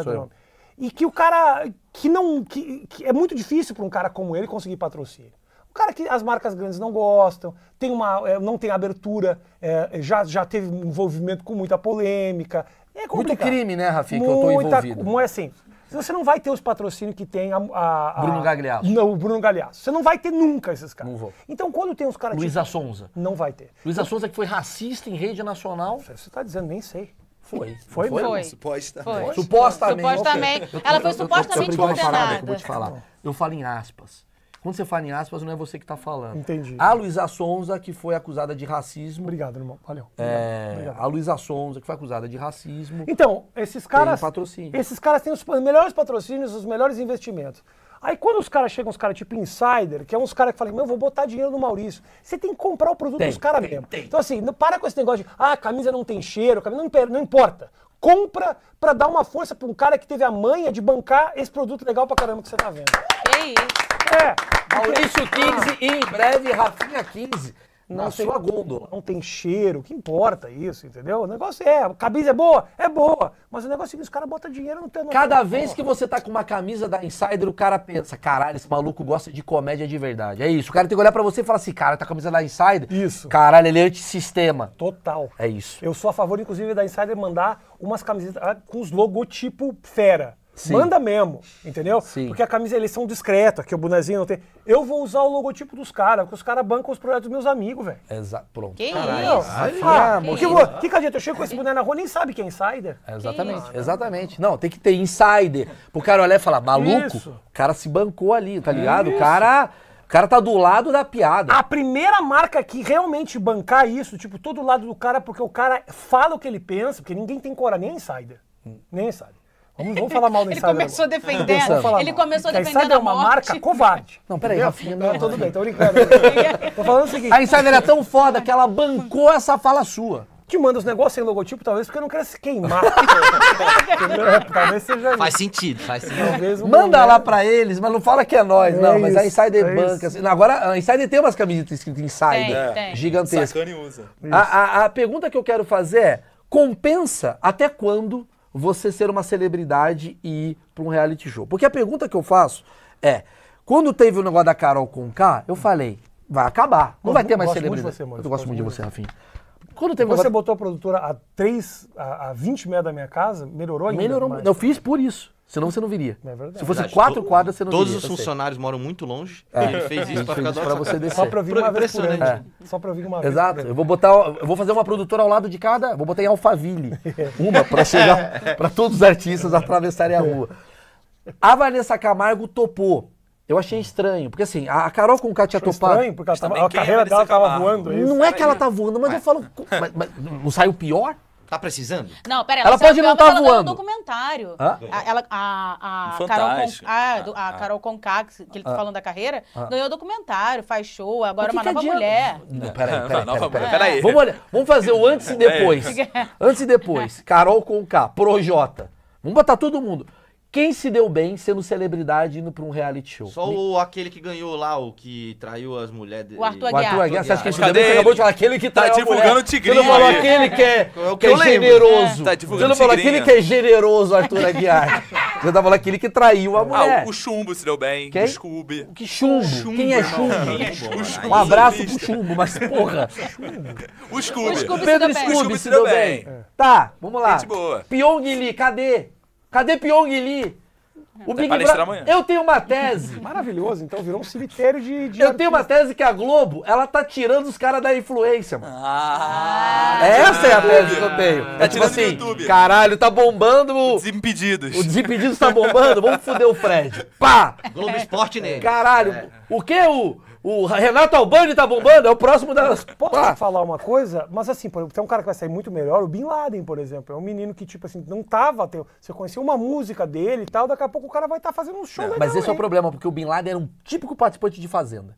e que o cara que não que, que é muito difícil para um cara como ele conseguir patrocínio. O cara que as marcas grandes não gostam, tem uma, é, não tem abertura, é, já, já teve envolvimento com muita polêmica. É Muito crime, né, Rafi, que eu tô envolvido. Muita, é assim, você não vai ter os patrocínios que tem a... a, a Bruno Gagliasso. Não, o Bruno Gagliasso. Você não vai ter nunca esses caras. Não vou. Então, quando tem uns caras... Luiz tipo, Sonza. Não vai ter. Luiz então, Sonza que foi racista em rede nacional. Você está dizendo, nem sei. Foi. Foi, foi mesmo? Supostamente. Foi. Supostamente. supostamente. Ela foi supostamente eu, eu, eu, condenada. Eu vou te falar. Eu falo em aspas. Quando você fala em aspas, não é você que está falando. Entendi. A Luísa Sonza, que foi acusada de racismo. Obrigado, irmão. Valeu. É, Obrigado. A Luísa Sonza, que foi acusada de racismo. Então, esses caras. Tem patrocínio. Esses caras têm os melhores patrocínios, os melhores investimentos. Aí quando os caras chegam, uns caras tipo insider, que é uns caras que falam, meu, vou botar dinheiro no Maurício. Você tem que comprar o produto tem, dos caras mesmo. Tem. Então assim, para com esse negócio de, ah, camisa não tem cheiro, camisa não, não importa. Compra para dar uma força para um cara que teve a manha de bancar esse produto legal pra caramba que você tá vendo. Que isso. É. Maurício 15 e em breve Rafinha 15 não na tem, sua gôndola. Não tem cheiro, que importa isso, entendeu? O negócio é, a camisa é boa, é boa, mas o negócio é que os caras botam dinheiro no teu Cada vez que você tá com uma camisa da Insider, o cara pensa, caralho, esse maluco gosta de comédia de verdade. É isso, o cara tem que olhar pra você e falar assim, cara, tá com a camisa da Insider? Isso. Caralho, ele é antissistema. Total. É isso. Eu sou a favor, inclusive, da Insider mandar umas camisetas ah, com os logotipos fera. Sim. Manda mesmo, entendeu? Sim. Porque a camisa, eles são discretos, aqui o bonezinho não tem. Eu vou usar o logotipo dos caras, porque os caras bancam os projetos dos meus amigos, velho. Exato, pronto. Que Caralho. isso? ah, que, que, isso? que cadê? Eu chego com esse boné na rua, nem sabe que é insider. Exatamente, que exatamente. Não, tem que ter insider. Pro cara olhar e falar, maluco, isso. o cara se bancou ali, tá ligado? Isso. O cara... O cara tá do lado da piada. A primeira marca que realmente bancar isso, tipo, todo lado do cara, porque o cara fala o que ele pensa, porque ninguém tem coragem, nem é insider. Hum. Nem é insider. Vamos, vamos falar mal do Insider. Ele começou defendendo. falar ele começou defendendo. A Insider é uma marca covarde. Não, peraí, Rafinha. Não, ah, tudo bem, tô brincando. tô falando o seguinte. A Insider é tão foda que ela bancou essa fala sua que manda os negócios sem logotipo, talvez porque não quer se queimar. É, talvez seja Faz sentido, faz sentido. manda lá pra eles, mas não fala que é nós, é não. Isso, mas a Insider é Banca. Assim, agora, a Insider tem umas camisetas escritas Insider, tem, gigantesca. Sacane usa. A, a, a pergunta que eu quero fazer é: compensa até quando você ser uma celebridade e ir para um reality show? Porque a pergunta que eu faço é: quando teve o negócio da Carol com K, eu falei, vai acabar, não vai ter mais celebridade. eu gosto muito de você, Rafinha. Quando teve Você uma... botou a produtora a 3, a, a 20 metros da minha casa, melhorou ainda? Melhorou. Mais. Eu fiz por isso. Senão você não viria. É verdade. Se fosse verdade. quatro to, quadras, você não todos viria. Todos os tá funcionários moram muito longe. É. Ele fez isso para ficar pra você descer. Só para vir uma vez é. Só para vir uma vez. Exato. Eu vou botar, eu vou fazer uma produtora ao lado de cada, vou botar em Alphaville. uma para chegar para todos os artistas atravessarem a rua. A Vanessa Camargo topou. Eu achei estranho, porque assim, a Carol com o K tinha estranho, porque ela tava, a carreira dela tava voando. É isso. Não é que ela tá voando, mas eu é. falo, mas, mas não saiu pior? Tá precisando? Não, pera, ela, ela pode não estar tá voando. Ela documentário. Hã? A, ela, a, a, Carol com a, ah, do, a, ah. Carol Conká, que ele tá falando da carreira, ah. ganhou documentário, faz show, agora que uma que nova adianta? mulher. Não, peraí, peraí, peraí, peraí, peraí. É. Vamos, olhar, vamos fazer o antes e é depois. É. antes e depois. Carol Conká, Projota. Vamos botar todo mundo. Quem se deu bem sendo celebridade indo pra um reality show? Só o, aquele que ganhou lá, o que traiu as mulheres. O Arthur Aguiar. O Arthur Aguiar. Você acha que ele se deu bem? Você acabou de falar aquele que tá divulgando o tigrinho. Você não falou aquele que é, que é generoso. É. Tá divulgando Você não falou aquele que é generoso, Arthur Aguiar. Você tá falando aquele que traiu a ah, mulher. Ah, o Chumbo se deu bem. Quem? O Scooby. Que chumbo? chumbo Quem é Chumbo? Quem é Chumbo? Um abraço pro Chumbo, mas porra. O Scooby. O Scooby Pedro Scooby se deu bem. Tá, vamos lá. Gente boa. Pyong Lee, cadê? Cadê Pyong Lee? É, o Big Brother. Eu tenho uma tese. Maravilhoso, então virou um cemitério de. de eu tenho uma tese que a Globo, ela tá tirando os caras da influência, mano. Ah, é, Essa é a tese que eu tenho. É tá é tipo assim, YouTube. caralho, tá bombando. O... Desimpedidos. O Desimpedidos tá bombando, vamos foder o Fred. Pá! Globo Esporte nele. Caralho, é. o que o. O Renato Albani tá bombando, é o próximo das. Posso ah. falar uma coisa? Mas assim, por exemplo, tem um cara que vai sair muito melhor, o Bin Laden, por exemplo. É um menino que, tipo assim, não tava. Teu, você conheceu uma música dele e tal, daqui a pouco o cara vai estar tá fazendo um show. É, legal, mas esse hein? é o problema, porque o Bin Laden era um típico participante de Fazenda.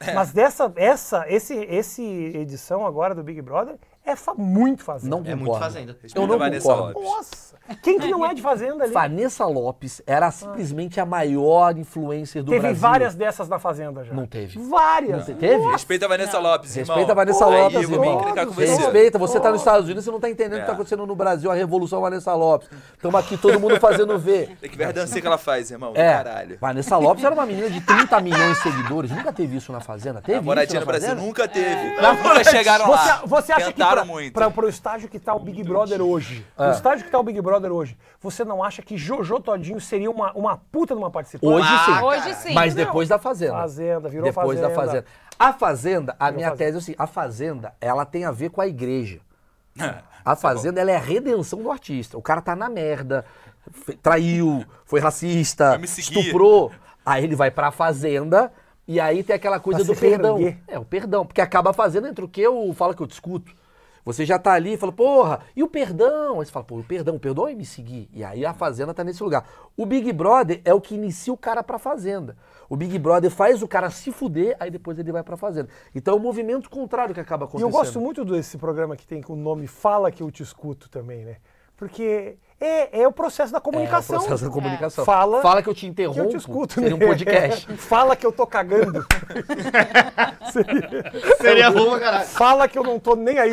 É. Mas dessa, essa, esse, esse edição agora do Big Brother é fa muito fazenda. Não É muito fazenda. Eu não concordo. Nossa. Quem que não é de Fazenda ali? Vanessa Lopes era simplesmente a maior influencer do teve Brasil. Teve várias dessas na Fazenda já. Não teve. Várias. Não. Teve? Respeita a Vanessa Lopes, irmão. Respeita a Vanessa Pô, Lopes, aí, irmão. Você. Respeita. Você tá nos Estados Unidos, você não tá entendendo o que tá é. acontecendo no Brasil, a revolução Vanessa Lopes. Estamos aqui todo mundo fazendo ver. Tem que ver a dança que ela faz, irmão. É. Caralho. Vanessa Lopes era uma menina de 30 milhões de seguidores. Nunca teve isso na Fazenda. Teve a moradia no Brasil nunca teve. É. Nunca chegaram lá. Você, acha que pra, muito. Pra, pro estágio que tá o Big Brother hoje, é. o estágio que tá o Big Brother Brother hoje, você não acha que Jojo Todinho seria uma, uma puta de uma participante? Hoje ah, sim. Ah, hoje sim. Mas não. depois da Fazenda. Fazenda, virou depois Fazenda. Depois da Fazenda. A Fazenda, a virou minha fazenda. tese é assim, a Fazenda, ela tem a ver com a igreja. Ah, a tá Fazenda, ela é a redenção do artista. O cara tá na merda, traiu, foi racista, estuprou. Aí ele vai pra Fazenda... E aí tem aquela coisa pra do perdão. É, o perdão. Porque acaba fazendo entre o que eu falo que eu discuto você já tá ali e fala, porra, e o perdão? Aí você fala, pô, o perdão, e é me seguir. E aí a fazenda tá nesse lugar. O Big Brother é o que inicia o cara pra fazenda. O Big Brother faz o cara se fuder, aí depois ele vai pra fazenda. Então é o movimento contrário que acaba acontecendo. E eu gosto muito desse programa que tem com o nome Fala Que Eu Te Escuto também, né? Porque é, é, o processo da comunicação. É o processo da comunicação. É. Fala, Fala que eu te interrompo. Que eu te escuto. Seria né? um podcast. Fala que eu tô cagando. seria seria ruim, caralho. Fala que eu não tô nem aí.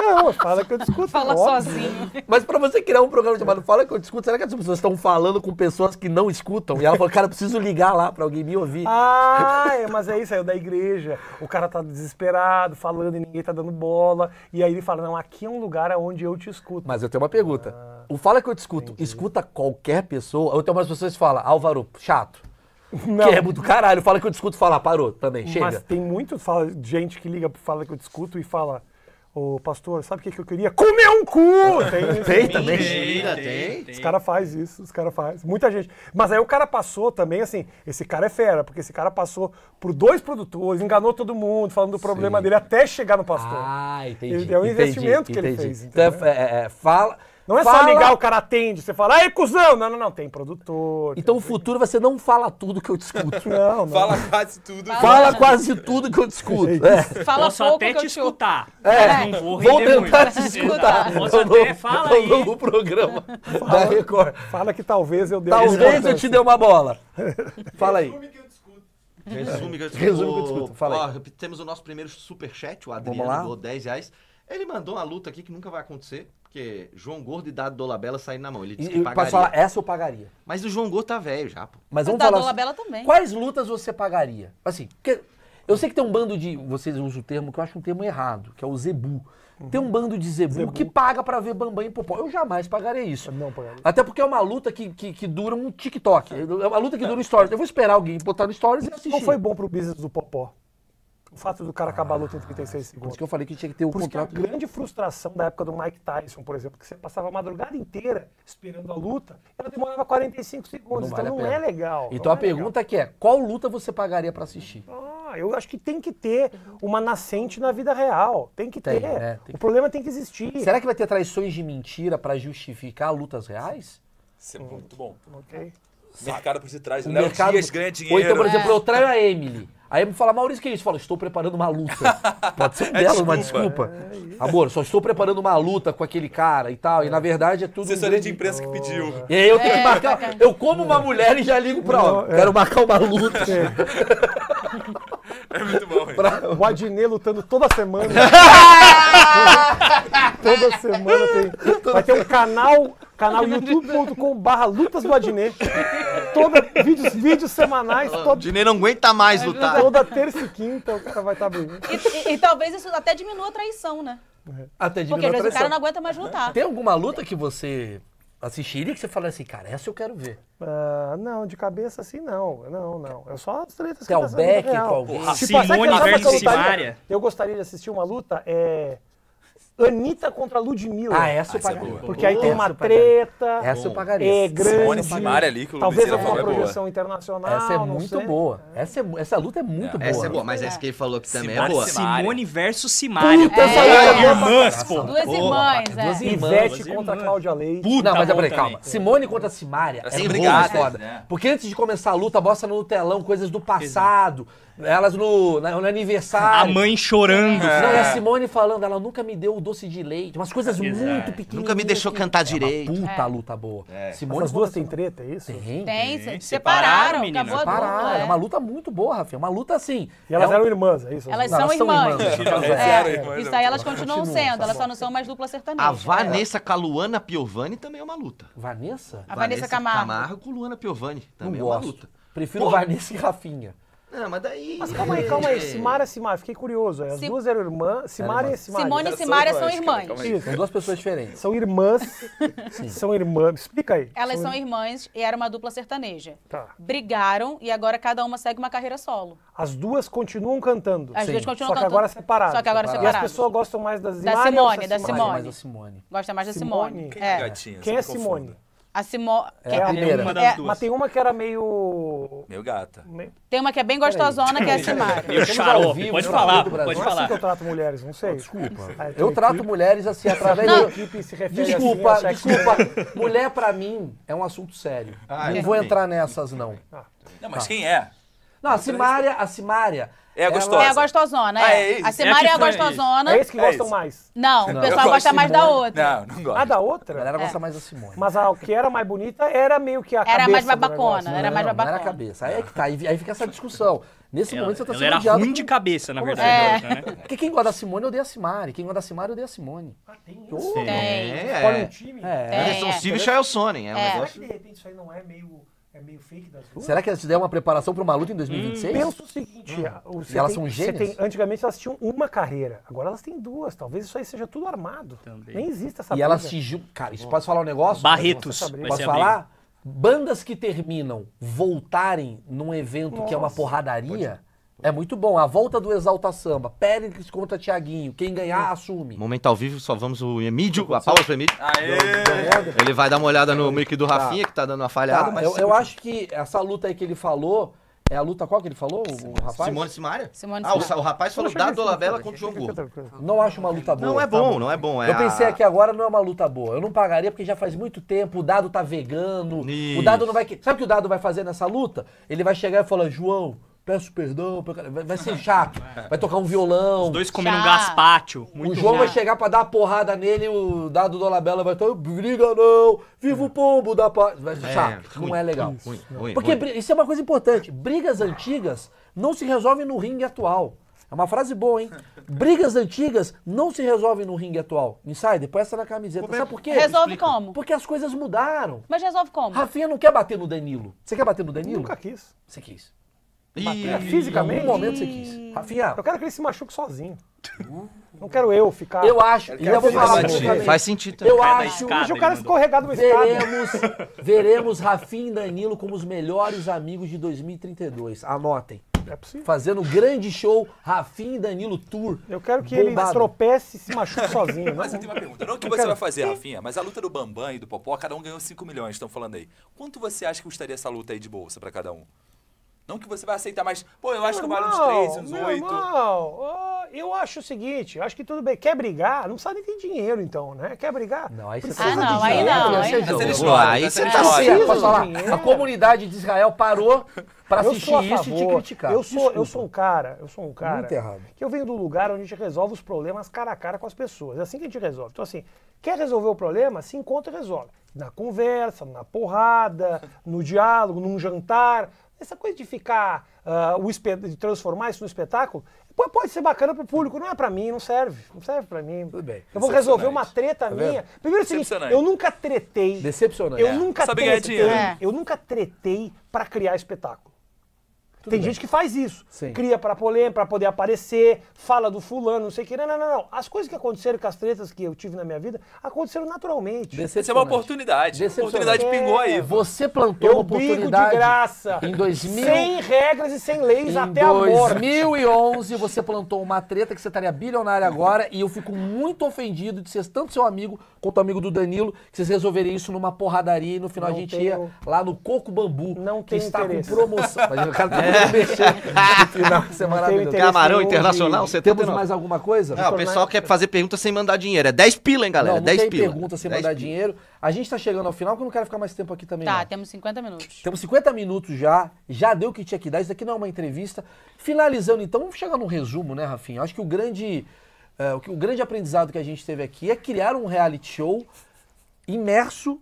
Não, fala que eu discuto. Fala óbvio. sozinho. Mas pra você criar um programa chamado Fala que eu discuto, será que as pessoas estão falando com pessoas que não escutam? E ela fala, cara, preciso ligar lá pra alguém me ouvir. Ah, é, mas é isso, saiu da igreja. O cara tá desesperado, falando e ninguém tá dando bola. E aí ele fala, não, aqui é um lugar onde eu te escuto. Mas eu tenho uma pergunta. Ah. O Fala que eu te escuto, Entendi. escuta qualquer pessoa. Eu tenho umas pessoas que falam, Álvaro, chato. Não. Que é do caralho, fala que eu discuto, fala, parou, também, chega. Mas tem muito fala, gente que liga pro Fala que eu discuto e fala, ô pastor, sabe o que, que eu queria? Comer um cu! Tem, tem também. Mentira, tem, tem. Os caras fazem isso, os caras fazem. Muita gente. Mas aí o cara passou também, assim, esse cara é fera, porque esse cara passou por dois produtores, enganou todo mundo, falando do problema Sim. dele até chegar no pastor. Ah, entendi. Ele, é um entendi, investimento que ele fez. Então, é, é, é, fala... Não é fala... só ligar, o cara atende, você fala, aí, cuzão! Não, não, não, tem produtor. Então tem... o futuro você não fala tudo que eu discuto. não, não. Fala quase tudo. Fala, quase tudo que eu discuto. É. é. Fala só até que eu te escutar. É. é. Não vou, vou tentar muito. te escutar. Vou até, fala aí. no programa fala, da Record. Fala que talvez eu dê Talvez eu te dê uma bola. fala aí. Resume que eu discuto. Resume que eu discuto. Fala aí. Ó, temos o nosso primeiro superchat, o Adriano doou 10 reais. Ele mandou uma luta aqui que nunca vai acontecer. Porque João Gordo e Dado Dolabella saíram na mão. Ele disse e, que pagaria. Posso falar, essa eu pagaria. Mas o João Gordo tá velho já, pô. Mas, Dado falar... Dolabella assim, também. Quais lutas você pagaria? Assim, porque eu sei que tem um bando de... Vocês usam o termo que eu acho um termo errado, que é o zebu. Uhum. Tem um bando de zebu, zebu. que paga para ver Bambam e Popó. Eu jamais pagaria isso. Não pagaria. Até porque é uma luta que, que, que dura um TikTok. É uma luta que dura um stories. Eu vou esperar alguém botar no stories e assistir. Não foi bom pro business do Popó o fato do cara acabar a luta em 36 segundos. Por que eu falei que tinha que ter o um é contrato. a grande frustração da época do Mike Tyson, por exemplo, que você passava a madrugada inteira esperando a luta, ela demorava 45 segundos. Não então vale não é legal. Então a é pergunta legal. É que é: qual luta você pagaria para assistir? Ah, eu acho que tem que ter uma nascente na vida real. Tem que tem, ter. Né? Tem o que... problema tem que existir. Será que vai ter traições de mentira para justificar lutas reais? É muito bom. Ok. mercado por si traz. O Léo mercado... Dias ganha dinheiro. Ou então, por exemplo, é. eu traio a Emily. Aí me fala, Maurício, que é isso? Fala, estou preparando uma luta. Pode ser um é belo, dela, uma desculpa. É Amor, só estou preparando uma luta com aquele cara e tal. E na verdade é tudo. Assessoria um de imprensa que pediu. E aí eu tenho que é. marcar. Eu como uma mulher e já ligo pra é. Quero marcar uma luta. É muito bom, hein? O Adnê lutando toda semana. toda semana tem. Vai ter um canal canal youtubecom Lutas do Adnet. Toda, vídeos, vídeos semanais. Todo, o Adnet não aguenta mais lutar. Toda terça e quinta o cara vai estar tá bem. E, e, e talvez isso até diminua a traição, né? Até diminua Porque a traição. o cara não aguenta mais lutar. Tem alguma luta que você assistiria que você fala assim, cara, essa eu quero ver? Uh, não, de cabeça assim não. Não, não. Eu é só as tretas que Telbeck, tá com alguém. Tipo, Simone versus Simária. Eu gostaria de assistir uma luta. É Anitta contra Ludmilla. Ah, essa eu é pagaria. É porque aí tem uma treta. Essa eu é pagaria. É grande. Simone ali, que o Talvez alguma é projeção internacional. Essa é muito boa. Essa, é, essa luta é muito é. boa. Essa é boa, mas essa que ele falou que também é boa. Simone versus Simaria. Puta, essa é, irmãs, pô. Duas irmãs, é. Duas Ivete contra Cláudia Leite. Puta, não, mas peraí, calma. Simone contra Simária. é muito foda. Porque antes de começar a luta, bosta no telão coisas do passado. Elas no, no aniversário. A mãe chorando. É. Não, e a é. Simone falando, ela nunca me deu o doce de leite. Umas coisas Exato. muito é. pequenas. Nunca me deixou assim. cantar é direito. É puta luta boa. Simone, As duas têm assim, treta, é isso? Tem. Tem, tem. separaram, menina. Separaram. É. uma luta muito boa, Rafinha. Uma luta assim. E elas eram irmãs, é isso? Elas são irmãs. Isso aí elas continuam sendo, elas só não tá são mais dupla sertaneja. A Vanessa com a Luana Piovani também é uma luta. Vanessa? A Vanessa Camargo. Camargo com Luana Piovani. Também é uma luta. Prefiro Vanessa e Rafinha mas daí. Mas calma aí, calma aí. É. Simara e Simara, fiquei curioso. É. As Sim. duas eram irmãs. Simara e Simara. Simone e Simara são irmãs. Isso. São duas pessoas diferentes. São irmãs. Sim. São irmãs. Explica aí. Elas são, irmãs e era uma dupla sertaneja. Tá. Brigaram e agora cada uma segue uma carreira solo. As duas continuam cantando. As Sim. duas continuam só cantando. Só que agora separadas. Só que agora separadas. E as pessoas gostam mais das da Simara Simone, da Simone. Da Simone. Gosta mais da Simone. Simone. Quem é, Quem é Simone? A Simone. É, a é, primeira. Uma das é, duas. Mas tem uma que era meio. Meio gata. Me... Tem uma que é bem gostosona, que é a Simari. Meu xarope. Pode né? falar, pode falar. É assim que eu trato mulheres, não sei. desculpa. Ah, então eu trato equipe. mulheres assim, através não. da equipe se refere Desculpa, assim, desculpa. Que... É assim. Mulher, pra mim, é um assunto sério. Ah, não vou entrar nessas, não. Não, mas tá. quem é? Não, a Simária, a Simária, é a gostosa. É a gostosona, ah, é. é a é Simari é, a tipo gostosona. É esse que é gostam mais? Não, o pessoal gosta mais da outra. Não, não gosta. Ah, da outra? A galera gosta mais da Simone. Mas a que era mais bonita era meio que a era cabeça. Né? Mais babacona, não, era mais babacona, era mais babacona. Era a cabeça. Aí é que tá, aí fica essa discussão. Nesse ela, momento você tá sendo era ruim de cabeça, na verdade. É. Né? Porque quem gosta da Simone eu dei a Simari. Quem gosta da Simari dei a Simone. Ah, tem isso? tem. É. Escolhe um time. É. Anderson é. Então, Silva e Chael Sonnen. É um negócio... Será que de repente isso aí não é meio é meio fake das duas. Será que elas te deram uma preparação para uma luta em 2026? Hum. penso o seguinte, hum. e elas tem, são gênios? Tem, antigamente elas tinham uma carreira, agora elas têm duas. Talvez isso aí seja tudo armado. Também. Nem existe essa E elas se juntam. Cara, isso pode posso falar um negócio? Barretos. Posso falar? Bandas que terminam voltarem num evento Nossa. que é uma porradaria. Pode é muito bom. A volta do Exalta Samba. Pérez contra Tiaguinho. Quem ganhar, assume. Momento ao vivo, só vamos o Emílio. A pausa pro Emílio. Ele vai dar uma olhada no tá. mic do Rafinha, que tá dando uma falhada. Tá, mas eu, eu acho que essa luta aí que ele falou... É a luta qual que ele falou, Simone, o rapaz? Simone Simaria? Simone ah, Simaria. O, o, rapaz falou da Dolabella contra o João Gordo. Não acho uma luta boa. Não é tá bom, tá não é bom. É eu a... pensei aqui agora, não é uma luta boa. Eu não pagaria porque já faz muito tempo, o Dado tá vegano. Isso. O Dado não vai... Sabe o que o Dado vai fazer nessa luta? Ele vai chegar e falar, João, peço perdão. Vai ser chato. É. Vai tocar um violão. Os dois comendo um gaspátio. o João chato. vai chegar pra dar uma porrada nele, o dado do Olabella vai estar. Briga não! Viva o pombo da paz! Vai ser é, chato. não é legal. Ruim, ruim, Porque isso é uma coisa importante. Brigas antigas não se resolvem no ringue atual. É uma frase boa, hein? Brigas antigas não se resolvem no ringue atual. Insider, põe essa na camiseta. Sabe por quê? Resolve Explica. como? Porque as coisas mudaram. Mas resolve como? Rafinha não quer bater no Danilo. Você quer bater no Danilo? Nunca quis. Você quis. É, fisicamente? Em algum momento você quis. Rafinha, eu quero que ele se machuque sozinho. Uh. Não quero eu ficar. Eu acho. Eu eu vou falar bater. Faz sentido também. Eu acho. Escada, o cara escorregado no veremos, Veremos Rafinha e Danilo como os melhores amigos de 2032. Anotem. É possível. Fazendo grande show, Rafinha e Danilo Tour. Eu quero que bombado. ele tropece e se machuque sozinho. Mas né? eu tenho uma pergunta. Não o que você quero... vai fazer, Rafinha, mas a luta do Bambam e do Popó, cada um ganhou 5 milhões, estão falando aí. Quanto você acha que custaria essa luta aí de bolsa para cada um? Não que você vai aceitar, mas, pô, eu acho normal, que eu valho uns três, uns oito. Não, oh, eu acho o seguinte, eu acho que tudo bem. Quer brigar? Não precisa nem ter dinheiro, então, né? Quer brigar? Não, aí você ah, não, aí dinheiro. Não, aí não, Aí, não. aí você tá certo. Posso falar? A comunidade de Israel parou pra assistir isso favor. e te criticar. Eu sou, eu sou um cara, eu sou um cara Muito errado. que eu venho do lugar onde a gente resolve os problemas cara a cara com as pessoas. É assim que a gente resolve. Então, assim, quer resolver o problema? Se encontra e resolve na conversa, na porrada, no diálogo, num jantar. Essa coisa de ficar, uh, o de transformar isso num espetáculo, pode ser bacana para o público, não é para mim, não serve. Não serve para mim. Tudo bem. Eu vou resolver uma treta tá minha. Primeiro é o seguinte, eu nunca tretei. Decepcionante. Eu, é. nunca tretei é. eu nunca tretei para criar espetáculo. Tudo Tem bem. gente que faz isso. Sim. Cria para polêmica, para poder aparecer, fala do fulano, não sei o que. Não, não, não, As coisas que aconteceram com as tretas que eu tive na minha vida aconteceram naturalmente. Essa é uma oportunidade. A oportunidade é. pingou aí. Você plantou eu uma oportunidade. de graça. Em 2000. Sem regras e sem leis em até 2011, agora. Em 2011, você plantou uma treta que você estaria bilionário agora. e eu fico muito ofendido de ser tanto seu amigo quanto amigo do Danilo, que vocês resolveriam isso numa porradaria e no final não a gente tenho... ia lá no Coco Bambu. Não que tem está interesse. com promoção. Mas eu quero Ah, de Camarão Internacional, você tá Temos mais alguma coisa? Não, o pessoal quer fazer pergunta sem mandar dinheiro. É 10 pila, hein, galera? Não, não 10 tem pila. pergunta sem mandar pila. dinheiro. A gente tá chegando ao final, que eu não quero ficar mais tempo aqui também. Tá, não. temos 50 minutos. Temos 50 minutos já. Já deu o que tinha que dar. Isso aqui não é uma entrevista. Finalizando, então, vamos chegar num resumo, né, Rafinha? Acho que o grande, uh, o grande aprendizado que a gente teve aqui é criar um reality show imerso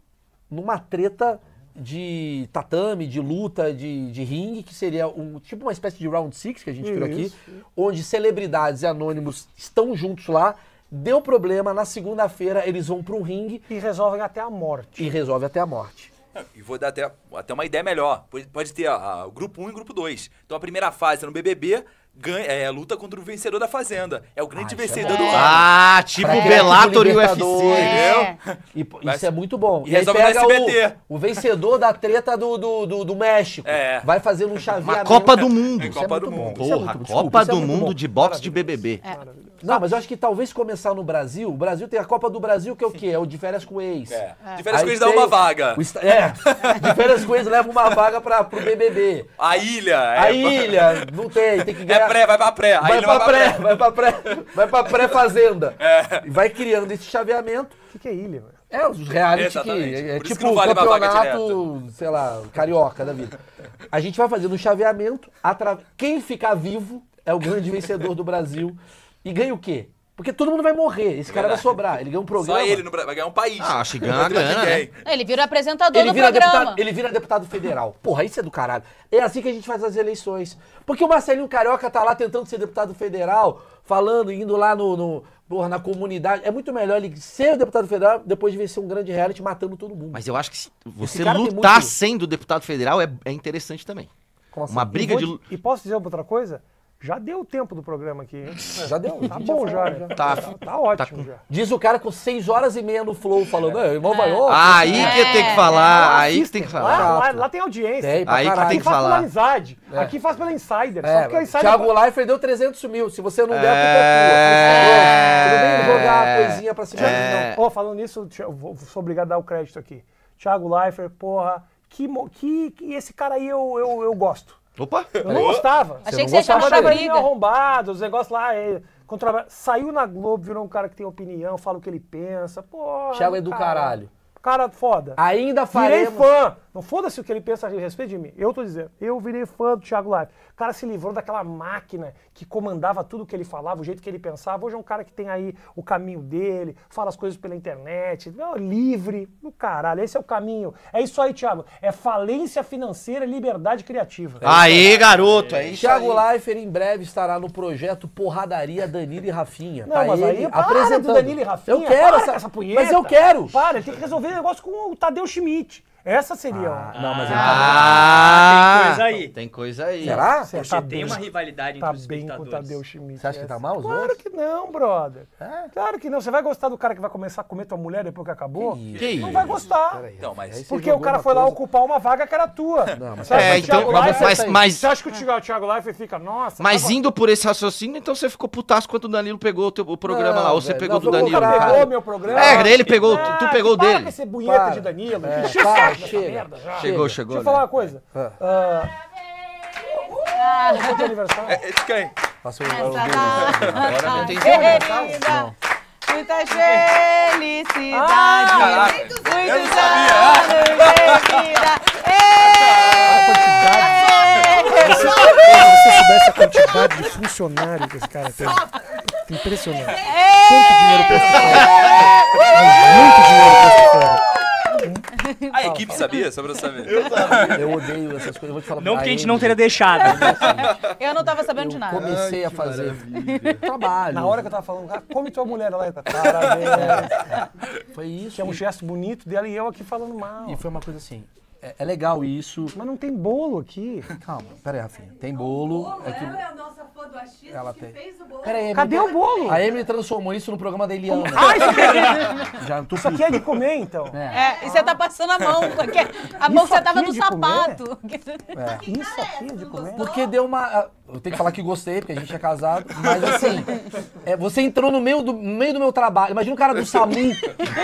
numa treta de tatame, de luta, de, de ringue, que seria um, tipo uma espécie de round six que a gente criou aqui, onde celebridades e anônimos estão juntos lá. Deu problema, na segunda-feira eles vão para um ringue. E resolvem até a morte. E resolve até a morte. É, e vou dar até, até uma ideia melhor. Pode, ter o grupo 1 e o grupo 2. Então a primeira fase é no BBB, ganha, é, luta contra o vencedor da Fazenda. É o grande Ah, é vencedor do ano. Ah, tipo o é Bellator tipo e UFC. É. E, isso é muito bom. E aí resolve pega SBT. O, o vencedor da treta do, do, do, do México. É. Vai fazer um chaveamento. Uma Copa do Mundo. É é Copa do Mundo. é Porra, muito Desculpa, Copa é do Mundo bom. de boxe de BBB. Maravilhoso. É. Não, ah, mas eu acho que talvez começar no Brasil. O Brasil tem a Copa do Brasil, que é o quê? É o de férias com ex. É. é. De férias com ex dá uma vaga. é. De férias com ex leva uma vaga pra, pro BBB. A ilha. É. A ilha. Não tem. Tem que é ganhar. É pré, vai pra pré. A vai, pra, vai pré, pra pré, Vai pra pré. Vai pra pré-fazenda. É. Vai criando esse chaveamento. O que, que é ilha, mano? É, os reality Exatamente. que. É, Por tipo que vale campeonato, sei lá, carioca da vida. A gente vai fazendo um chaveamento. Atra... Quem ficar vivo é o grande vencedor do Brasil. E ganha o quê? Porque todo mundo vai morrer. Esse cara vai sobrar. Ele ganha um programa. Só ele no... vai ganhar um país. Ah, acho que ganha, ganha né? Ele vira apresentador ele do vira programa. Deputado, ele vira deputado federal. Porra, isso é do caralho. É assim que a gente faz as eleições. Porque o Marcelinho Carioca tá lá tentando ser deputado federal, falando, indo lá no, no porra, na comunidade. É muito melhor ele ser deputado federal depois de vencer um grande reality matando todo mundo. Mas eu acho que você lutar muito... sendo deputado federal é, é interessante também. Assim? Uma briga de... E posso dizer outra coisa? Já deu o tempo do programa aqui, hein? Já deu. Tá bom já, já. Tá, tá, tá ótimo tá, já. Diz o cara com 6 horas e meia no Flow falando, é. irmão vai outro. Aí é, que tem que falar, aí que tem que é. falar. Lá, lá, lá tem audiência. Tem, aí que tem que falar. Aqui faz pela amizade, é. aqui faz pela Insider. É. Só porque a Insider... Thiago Leifert deu 300 mil, se você não der, a culpa é tua. É. Tudo bem, jogar a coisinha pra cima. É. Não. Oh, falando nisso, vou, sou obrigado a dar o crédito aqui. Thiago Leifert, porra, que, que, que esse cara aí eu, eu, eu gosto. Opa! Eu não gostava. Você Achei não que você gostava dele. arrombado, os negócios lá. É, contra... Saiu na Globo, virou um cara que tem opinião, fala o que ele pensa. Porra, Thiago é do caralho. caralho cara foda. Ainda faremos. Virei fã. Não foda-se o que ele pensa a respeito de mim. Eu tô dizendo. Eu virei fã do Thiago Live O cara se livrou daquela máquina que comandava tudo que ele falava, o jeito que ele pensava. Hoje é um cara que tem aí o caminho dele, fala as coisas pela internet. Não, livre. No caralho. Esse é o caminho. É isso aí, Thiago. É falência financeira e liberdade criativa. É aí, garoto. É, é isso Thiago aí. em breve estará no projeto Porradaria Danilo e Rafinha. Não, tá mas aí, é apresentando. Danilo e Rafinha. Eu quero essa, essa punheta. Mas eu quero. Para, ele tem que resolver negócio com o Tadeu Schmidt. Essa seria. Ah, Não, mas ele ah, tá tem ah, coisa aí. Tem coisa aí. Será? Você tá tem bem, uma rivalidade tá entre os bem com o Tadeu Schmidt. Você acha que tá mal os Claro que não, brother. É? Claro que não. Você vai gostar do cara que vai começar a comer tua mulher depois que acabou? Que que não isso? vai gostar. Então, aí, mas porque o cara foi coisa... lá ocupar uma vaga que era tua. Não, mas, é, então, Leifert, mas, mas, Você acha que o Thiago Leifert fica, nossa... Mas indo por esse raciocínio, então você ficou putaço quando o Danilo pegou o, teu, programa lá. Ou você pegou do Danilo. Ele pegou meu programa. É, ele pegou, tu é, pegou o dele. Para com esse bunheta de Danilo. É, já chega. Merda, já. Chegou, chegou. Deixa eu né? falar uma coisa. É. Ah. Uh, aniversário. É, é de quem? Passou o Agora né? tá não tem aniversário. Não. Muitas felicidades. Ah, muitos anos de vida. Ei, a quantidade. Se você soubesse a quantidade de funcionários que esse cara tem. Impressionante. Quanto dinheiro pra fora. Muito dinheiro pra fora equipe sabia? Só pra eu saber. Eu sabia. Eu odeio essas coisas. Eu vou te falar Não porque a gente não teria deixado. Eu não tava sabendo de nada. Comecei Ai, a fazer maravilha. trabalho. Na hora que eu tava falando, ah, come tua mulher lá. Parabéns. Foi isso. Que é um gesto bonito dela e eu aqui falando mal. E foi uma coisa assim. É, é, legal isso. Mas não tem bolo aqui. Calma, pera aí, Rafinha. Tem bolo. bolo é que... Ela é a nossa fã do achismo Ela que tem. fez o bolo. aí, Cadê o bolo? A Emily transformou isso no programa da Eliana. Ah, isso aqui é... Já tô isso aqui é de comer, então. É, é e você tá passando a mão. Porque a mão você tava no sapato. É. Isso aqui é de comer? É. É porque deu uma... Ah, eu tenho que falar que gostei, porque a gente é casado. Mas assim, é, você entrou no meio, do, no meio do meu trabalho. Imagina o cara do SAMU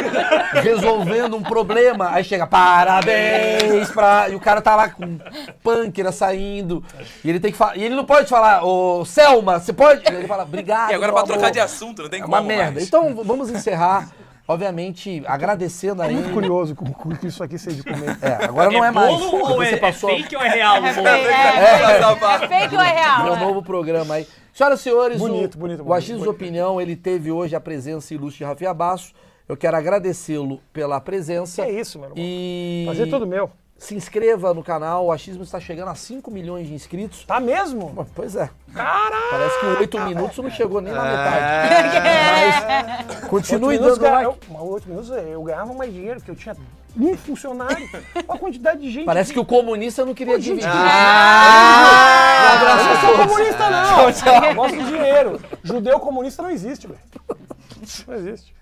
resolvendo um problema. Aí chega, parabéns! mês pra. E o cara tá lá com pâncreas saindo. E ele tem que falar. E ele não pode falar, ô Selma, você pode? Ele fala, obrigado. E agora é pra amor. trocar de assunto, não tem é como. Uma merda. Mais. Então vamos encerrar. Obviamente, agradecendo aí. É muito curioso com, que isso aqui seja comer. É. é, agora é não é, é mais. Ou é, passou... é fake ou é real? É, fake, é, é, fake ou é real? Meu né? novo programa aí. Senhoras e senhores, bonito, o, bonito, o Achismos Opinião, ele teve hoje a presença ilustre de Rafinha Eu quero agradecê-lo pela presença. Que é isso, meu irmão. E... Fazer tudo meu. Se inscreva no canal, o Achismo está chegando a 5 milhões de inscritos. Tá mesmo? Pois é. Caraca! Parece que 8 minutos não chegou nem na é. metade. É. Mas continue dando cara, like. 8 minutos é, eu ganhava mais dinheiro, que eu tinha um funcionário. Olha a quantidade de gente. Parece que, que o comunista não queria dividir. Ah! ah! Não, não sou comunista, não. Tchau, tchau. Nosso dinheiro. Judeu comunista não existe, velho. Não existe.